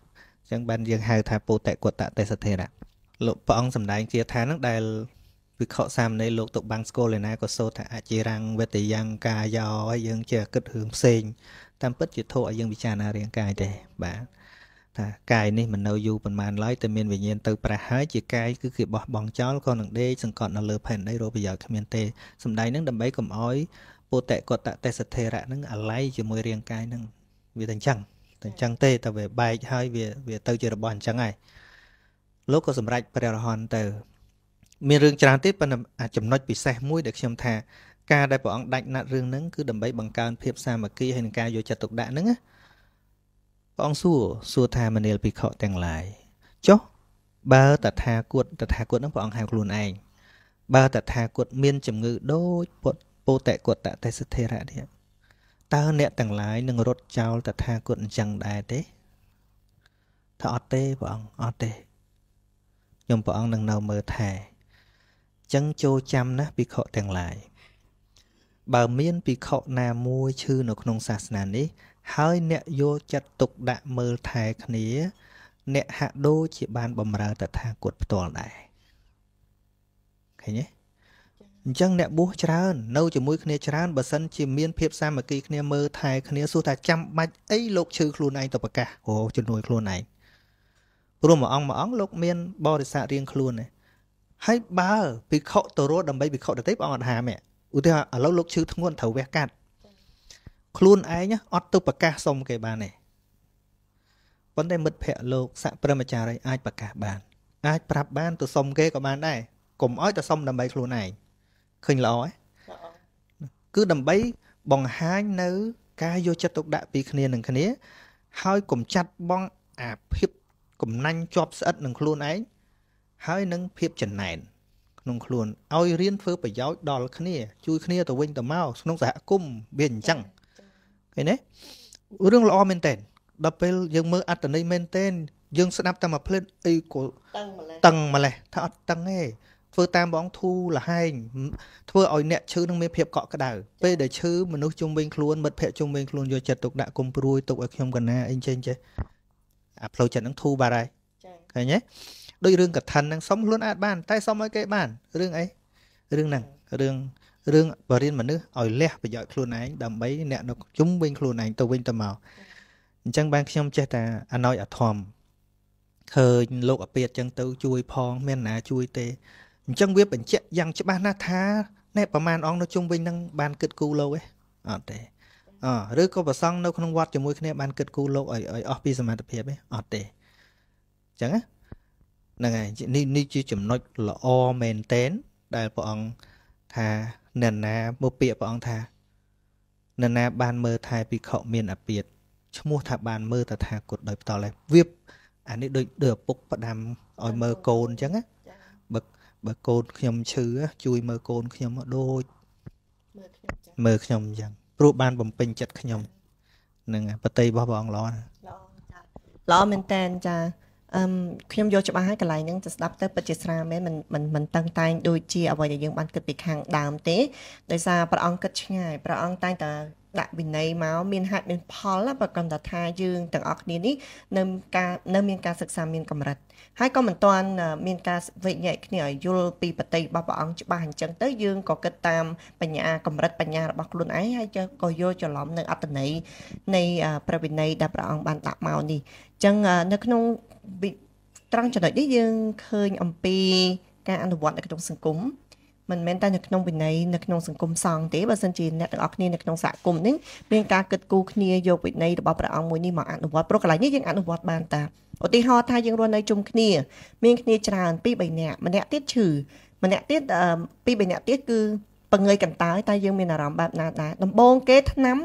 ចឹងបានយើងហៅថាពោតកតៈទេសថេរៈលោកព្រះអង្គសម្ដែងជាថាហ្នឹងដែលវិខសាមណេរលោកទៅបាំងស្គាល់ឯណាក៏សូត្រថាអជារាំងវេតយ៉ាងកាយោហើយយើងជាគិតរឿងផ្សេងតាមពិតជាធោះឲ្យយើងពិចារណារាងកាយទេបាទថាកាយនេះមិននៅយូរប៉ុន្មានឡើយតែមានវិញ្ញាណទៅប្រះហើយជាកាយគឺគេបោះបង់ចោលក៏នឹងដេកសង្កត់នៅលើផែនដីរោប្រយោជន៍គ្មានទេសម្ដែងនឹងដើម្បីកុំអោយពុតិកតតេសធិរៈនឹងអាល័យជាមួយរាងកាយនឹងវាតែអញ្ចឹងតែអញ្ចឹងទេតែវាបែកហើយវាវាទៅជារបស់អញ្ចឹងហើយលោកក៏សម្រេចព្រះរហន្តទៅ មានរឿងច្រើនទៀតប៉ុន្តែចំណុចពិសេសមួយដែលខ្ញុំថាការដែលព្រះអង្គដាច់ណាត់រឿងហ្នឹងគឺដើម្បីបង្កើនភាពសាមគ្គីហើយនឹងការយកចិត្តទុកដាក់ហ្នឹងណាព្រះអង្គសួរសួរថាមនាលភិក្ខុទាំងឡាយចុះបើតថាគតតថាគតនឹងព្រះអង្គហៅខ្លួនឯងបើតថាគតមានជំងឺ ដូចពុទ្ធពោតគតតេសធិរៈនេះតើអ្នកទាំងឡាយនឹងរត់ចោលតថាគតអញ្ចឹងដែរទេថាអត់ទេព្រះអង្គអត់ទេខ្ញុំព្រះអង្គនឹងនៅមើលថែចឹងចូលចាំណាភិក្ខុទាំងឡាយបើមានភិក្ខុណាមួយឈឺនៅក្នុងសាសនានេះហើយអ្នកយកចិត្តទុកដាក់មើលថែគ្នា អ្នកហាក់ដូចជាបានបំរើតថាគតផ្ទាល់ដែរឃើញទេអញ្ចឹងអ្នកបួសច្រើននៅជាមួយគ្នាច្រើនបើសិនជាមាន ភាព សាមគ្គី គ្នាមើលថែគ្នាសួរថាចាំបាច់អីលោកឈឺខ្លួនឯងទៅប្រកាសអូជំនួយខ្លួនឯងព្រោះមួយអង្គមួយអង្គលោកមានបរិស័ទរៀងខ្លួនឯងហើយបើភិក្ខុទៅរស់ដើម្បីភិក្ខុដទៃព្រះអង្គអត់ហាមទេឧទាហរណ៍ឥឡូវលោកឈឺធ្ងន់ត្រូវវះកាត់ខ្លួនឯងអត់ទៅប្រកាសសុំគេបានទេប៉ុន្តែមិត្តភ័ក្តិលោកស័កព្រមចារីអាចប្រកាស បាន អាចប្រាប់បានទៅសុំគេក៏បានដែរកុំឲ្យទៅសុំដើម្បីខ្លួនឯងឃើញល្អទេគឺដើម្បីបង្ហាញនៅ ការយកចិត្តទុកដាក់ពីគ្នានឹងគ្នាហើយកុំចាត់បងអាភាពកំណាញ់ជាប់ ស្អិតនឹងខ្លួនឯងហើយនឹងភាពចំណែនក្នុងខ្លួនឲ្យរៀនធ្វើប្រយោជន៍ដល់គ្នាជួយគ្នាទៅវិញទៅមកក្នុងសហគមន៍វាអញ្ចឹងឃើញទេរឿងល្អមែនតើដល់ពេលយើងមើលអត្តន័យមែនតើយើង ស្ដាប់តែមួយផ្លេតអីក៏តឹងម្លេះថាអត់តឹងទេធ្វើតាមបងធូលហែងធ្វើឲ្យអ្នកឈឺនឹងមានភាពកក់ក្ដៅពេលដែលឈឺមនុស្សជុំវិញខ្លួន មិត្តភ័ក្ដិជុំវិញខ្លួនយកចិត្តទុកដាក់គុំព្រួយទុកឲ្យខ្ញុំកណាអីចេះចេះអាផ្លូវចិត្តនឹងធូបាត់ហើយឃើញទេដូចរឿងកថាហ្នឹងសុំខ្លួនអាចបាន តែសុំឲ្យគេបានរឿងអីរឿងហ្នឹងរឿងរឿងបរិញ្ញមនុស្សឲ្យលះប្រយោជន៍ខ្លួនឯងដើម្បីអ្នកនៅជុំវិញខ្លួនឯងទៅវិញទៅមកអញ្ចឹងបានខ្ញុំចេះតែអណោយអធមឃើញលោកអាពាតអញ្ចឹងទៅជួយផងមានណាជួយទេអញ្ចឹងវាបញ្ជាក់យ៉ាងច្បាស់ណាស់ថាអ្នកប្រមាណអង្គនៅជុំវិញនឹងបានគិតគូរលោកឯងអត់ទេអឺឬក៏ប្រសង់នៅក្នុងវត្តជាមួយគ្នាបានគិតគូរលោកឲ្យឲ្យអស់ពីសមត្ថភាពឯងអត់ទេអញ្ចឹងណាហ្នឹងហើយនេះនេះជាចំណុចល្អមែនតែនដែលព្រះអង្គថានរណាមកពាក្យព្រះអង្គថានរណាបានមើលថែភិក្ខុមានអាពាតឈ្មោះថាបានមើលតថាគតដោយផ្ទាល់ហើយវាអានេះដូចដូចឪពុកផ្ដាំឲ្យមើលកូនអញ្ចឹងណាបើបើកូនខ្ញុំឈឺជួយមើលកូនខ្ញុំដូចមើលខ្ញុំអញ្ចឹងព្រោះបានបំពេញចិត្តខ្ញុំនឹងបតីរបស់ព្រះអង្គល្អណាល្អចាល្អមែនតើចាអឹមខ្ញុំយកច្បាស់ហើយកន្លែងហ្នឹងទៅស្ដាប់ទៅពិតជាស្រាលមែនមិនមិនមិនតឹងតែង ដូចជាអ្វីដែលយើងបានគិតពីខាងដើមទេដោយសារព្រះអង្គគិតឆ្ងាយព្រះអង្គតែងតែដាក់វិន័យមកមានហេតុមានផលបើគាត់ថាយើងទាំងអស់គ្នានេះនៅការនៅមានការសិក្សាមានកម្រិតហើយក៏មិនទាន់មានការវិនិច្ឆ័យគ្នាឲ្យយល់ពីបតីរបស់ព្រះអង្គច្បាស់អញ្ចឹងទៅយើងក៏គិតតាមបញ្ញាកម្រិតបញ្ញារបស់ខ្លួនឯងហើយក៏យល់ច្រឡំនៅអត្តន័យនៃប្រវិន័យដែលព្រះអង្គបានដាក់មកនេះអញ្ចឹងនៅក្នុងត្រង់ចំណុចនេះយើងឃើញអំពី ការអនុវត្តនៅក្នុងសង្គមមិនមែនតែនៅក្នុងវិន័យនៅក្នុងសង្គមសង្ឃទេបើសិនជាអ្នកទាំងអស់គ្នានៅក្នុងសហគមន៍នេះមានការគិតគូរគ្នាយកវិន័យរបស់ព្រះអង្គមួយនេះមកអនុវត្តព្រោះកន្លែងនេះយើងអនុវត្តបានតាឧទាហរណ៍ថាយើងរស់នៅជុំគ្នា មានគ្នាច្រើន2 3នាក់ម្នាក់ទៀតឈឺម្នាក់ទៀត2 3នាក់ទៀតគឺពង្ើយកន្តើយតែយើងមានអារម្មណ៍បែបណាដែរដំបូងគេថ្នាំ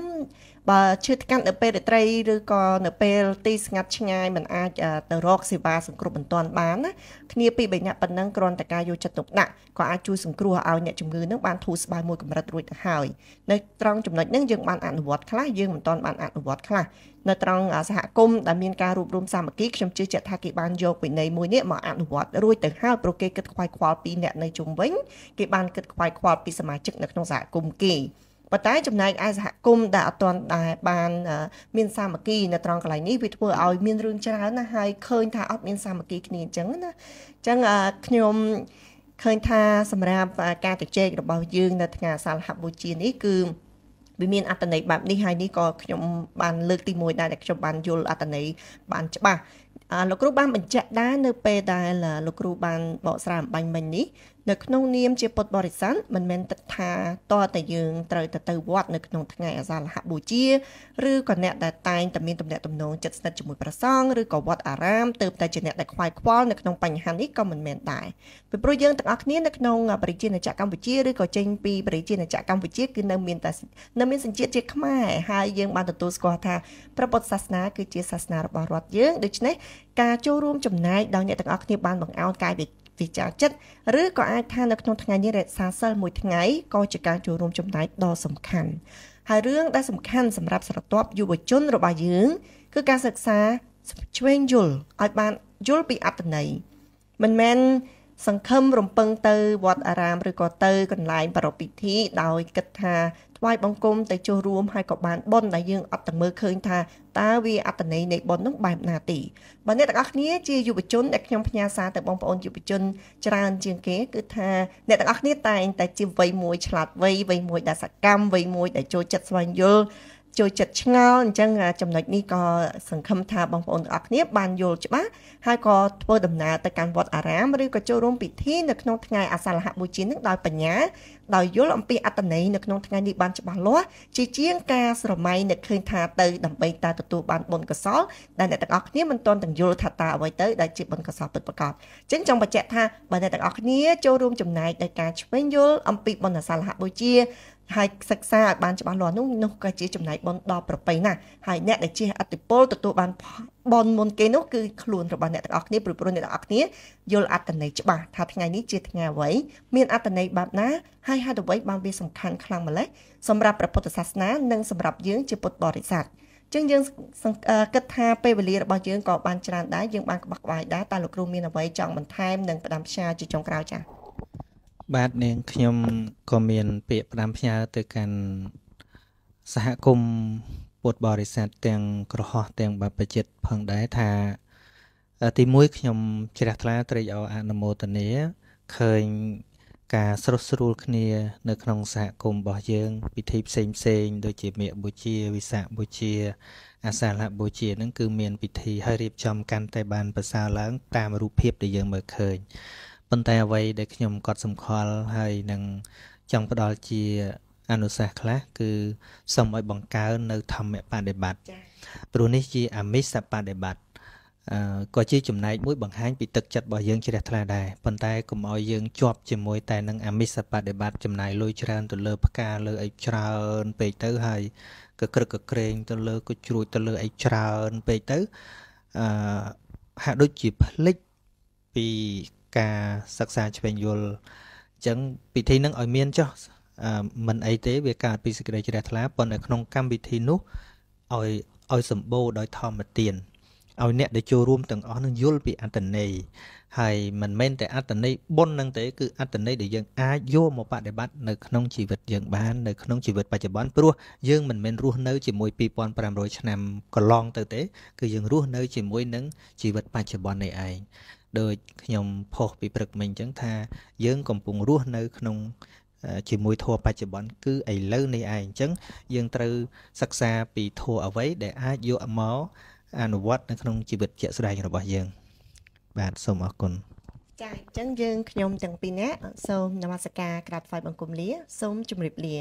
បើឈឺថ្កាត់នៅពេលរាត្រីឬក៏នៅពេលទីស្ងាត់ឆ្ងាយមិនអាចទៅរកសេវាសង្គ្រោះបន្ទាន់បានណាគ្នាពីរបីអ្នកប៉ុណ្ណឹងគ្រាន់តែការយកចិត្តទុកដាក់ក៏អាចជួយសង្គ្រោះឲ្យអ្នកជំងឺនឹងបានធូរស្បើយមួយកម្រិតរួចទៅហើយនៅត្រង់ចំណុចនេះយើងបានអនុវត្តខ្លះយើងមិនទាន់បានអនុវត្តខ្លះនៅត្រង់សហគមន៍ដែលមានការរួបរមសាមគ្គីខ្ញុំជឿជាក់ថាគេបានយកវិន័យមួយនេះមកអនុវត្តរួចទៅហើយព្រោះគេគិតខ្វាយខ្វល់ពីអ្នកនៅជុំវិញគេបានគិតខ្វាយខ្វល់ពីសមាជិកនៅក្នុងសហគមន៍គេប៉ុន្តែចំណែកឯសហគមន៍ដែលអត់ទាន់ដែលបានមានសាមគ្គីនៅត្រង់កន្លែងនេះវាធ្វើឲ្យមានរឿងច្រើនណាស់ហើយឃើញថាអត់មានសាមគ្គីគ្នាអញ្ចឹងណាអញ្ចឹងខ្ញុំឃើញថាសម្រាប់ការជជែករបស់យើងនៅថ្ងៃសាលហបុជានេះគឺវាមានអត្តន័យបែបនេះហើយនេះក៏ខ្ញុំបាន លើកទី1ដែរដែលខ្ញុំបានយល់អត្តន័យបានច្បាស់លោកគ្រូបានបញ្ជាក់ដែរនៅពេលដែលលោកគ្រូបានបកស្រាយអំបញ្ញមិញនេះនៅក្នុងនាមជាពុទ្ធបរិស័ទមិនមែនទឹកថាតតែយើងត្រូវទៅទៅវត្តនៅក្នុងថ្ងៃអាសាฬហបូជាឬក៏អ្នកដែលតែងតែមានទំនាក់ទំនងជិតស្និទ្ធជាមួយព្រះសង្ឃឬក៏វត្តអារាមទើបតែជាអ្នកដែលខ្វាយខ្វល់នៅក្នុងបញ្ហានេះក៏មិនមែនដែរពីព្រោះយើងទាំងអស់គ្នានៅក្នុងប្រជាណាចក្រកម្ពុជាឬក៏ចេញពីប្រជាណាចក្រកម្ពុជាគឺនៅមានតែនៅមានសញ្ជាតិជាខ្មែរហើយយើងបានទទួលស្គាល់ថាព្រះពុទ្ធសាសនាគឺជាសាសនារបស់រដ្ឋយើងដូច្នេះការចូលរួមចំណែកដល់អ្នកទាំងអស់គ្នាបានបង្អោនកាយវិវិចារចិត្តឬក៏អាចថានៅក្នុងថ្ងៃនេះរក្សាសិលមួយថ្ងៃក៏ជាការចូលរួមចំណែកដ៏សំខាន់ហើយរឿងដែលសំខាន់សម្រាប់ស្រទាប់យុវជនរបស់យើង គឺការសិក្សាឆ្វេងយល់ឲ្យបានយល់ពីអត្តន័យមិនមែនសង្ឃឹមរំពឹងទៅវត្តអារាមឬក៏ទៅកន្លែងប្រពៃពិធីដោយគិតថាថ្វាយបង្គំទៅចុះរួមហើយក៏បានប៉ុនដែលយើងអត់ទាំងមើលឃើញថាតើវាអត្តន័យនៃប៉ុននោះបែបណាទីបើអ្នកទាំងអស់គ្នាជាយុវជនដែលខ្ញុំផ្ញើសារទៅបងប្អូនយុវជន ច្រើនជាងគេគឺថាអ្នកទាំងអស់គ្នាតែងតែជាវ័យមួយឆ្លាតវៃវ័យមួយដែលសកម្មវ័យមួយដែលចូលចិត្តស្វែងយល់ចូលចិត្តឆ្ងល់អញ្ចឹងចំណុចនេះក៏សង្ឃឹមថាបងប្អូនទាំងអស់គ្នាបានយល់ច្បាស់ហើយក៏ធ្វើដំណើរទៅកាន់វត្តអារាមឬក៏ចូលរួមពិធីនៅក្នុងថ្ងៃអាសាฬហបូជានឹងដោយបញ្ញាដោយយល់អំពីអត្តន័យនៅក្នុងថ្ងៃនេះបានច្បាស់លាស់ជាជាងការស្រមៃនឹកឃើញថាទៅដើម្បីតែទទួលបានបុណ្យកុសលដែលអ្នកទាំងអស់គ្នាមិនទាន់ទាំងយល់ថាតើអ្វីទៅដែលជាបុណ្យកុសលពិតប្រាកដអញ្ចឹងចង់បញ្ជាក់ថាបើអ្នកទាំងអស់គ្នាចូលរួមចំណែកដោយការឆ្វេងយល់អំពីបុណ្យអាសាฬហបូជាហើយសិក្សាឲ្យបានច្បាស់លាស់នោះនោះក៏ជាចំណែកបុណ្យដល់ប្រពៃណាហើយអ្នកដែលជាអតិពលទទួលបានបុណ្យមុនគេនោះគឺខ្លួនរបស់អ្នកទាំងអស់គ្នាព្រោះព្រោះអ្នកទាំងអស់គ្នាយល់អត្តន័យច្បាស់ថាថ្ងៃនេះជាថ្ងៃអ្វីមានអត្តន័យបែបណាហើយហេតុអ្វីបានវាសំខាន់ខ្លាំងម្ល៉េះសម្រាប់ព្រះពុទ្ធសាសនា និងសម្រាប់យើងជាពុទ្ធបរិស័ទឹងយើងគិតថាពេលវេលារបស់យើងក៏បានច្រើនដែរយើងបានក្បោះក្បាយដែរតើលោកគ្រូមានអ្វីចង់បន្ថែមនិងផ្ដាំផ្សាយជាចុងក្រោយចា៎បាទនាងខ្ញុំក៏មាន ពាក្យផ្ដាំផ្ញើទៅកាន់សហគមន៍ពុទ្ធបរិស័ទទាំងក្រហោះទាំងបព្វជិតផងដែរថាទី1ខ្ញុំជ្រះថ្លាត្រេកអរអនុមោទនាឃើញការស្រុះស្រួលគ្នា នៅក្នុងសហគមន៍របស់យើងពិធីផ្សេងផ្សេងដូចជាមេបុជាវិសាខបុជាអាសាលបុជានឹងគឺមានពិធីហើយរៀបចំកាន់តែបានប្រសើរឡើងតាមរូបភាពដែលយើងមើលឃើញប៉ុន្តែអ្វីដែលខ្ញុំកត់សម្គាល់ហើយនឹងចង់ផ្ដល់ជាអនុសាសន៍ខ្លះគឺសូមឲ្យបង្កើននៅធម្មបដិបត្តិព្រោះនេះជាអមិសបដិបត្តិក៏ជាចំណែកមួយបង្ហាញពីទឹកចិត្តរបស់យើងជ្រះថ្លាដែរប៉ុន្តែកុំឲ្យយើងជាប់ជាមួយតែនឹងអមិសបដិបត្តិចំណាយលុយច្រើនទៅលើផ្កាលើអីច្រើនពេកទៅហើយក៏ក្រឹកក៏ក្រែងទៅលើក៏ជ្រួចទៅលើអីច្រើនពេកទៅអឺហាក់ដូចជាភ្លេចពីការសិក្សាឆ្វេងយល់អញ្ចឹងពិធីនឹងឲ្យមានចុះមិនអីទេវាកើតពីសេចក្តីជ្រះថ្លាប៉ុន្តែក្នុងកម្មវិធីនោះឲ្យឲ្យសម្បូរដោយធម្មទានឲ្យអ្នកដែលចូលរួមទាំងអស់នឹងយល់ពីអត្តន័យហើយមិនមែនតែអត្តន័យបុណ្យនឹងទេគឺអត្តន័យដែលយើងអាចយកមកបដិបត្តិនៅក្នុងជីវិតយើងបាននៅក្នុងជីវិតបច្ចុប្បន្នព្រោះយើងមិនមែនរស់នៅជាមួយ2500ឆ្នាំកន្លងទៅទេ គឺយើងរស់នៅជាមួយនឹងជីវិតបច្ចុប្បន្ននេះឯងដូចខ្ញុំផុសពីព្រឹកមិញអញ្ចឹងថា យើង កំពុងរស់នៅក្នុងជាមួយធัวបច្ចុប្បន្នគឺឥឡូវនេះឯងអញ្ចឹងយើងត្រូវសិក្សាពីធัวអ្វីដែលអាចយកមកអនុវត្តនៅក្នុងជីវិតជាក់ស្ដែងរបស់យើងបាទសូមអរគុណចាអញ្ចឹងយើងខ្ញុំទាំងពីរនាក់សូមនមស្ការក្រាបថ្វាយបង្គំលាសូមជម្រាបលា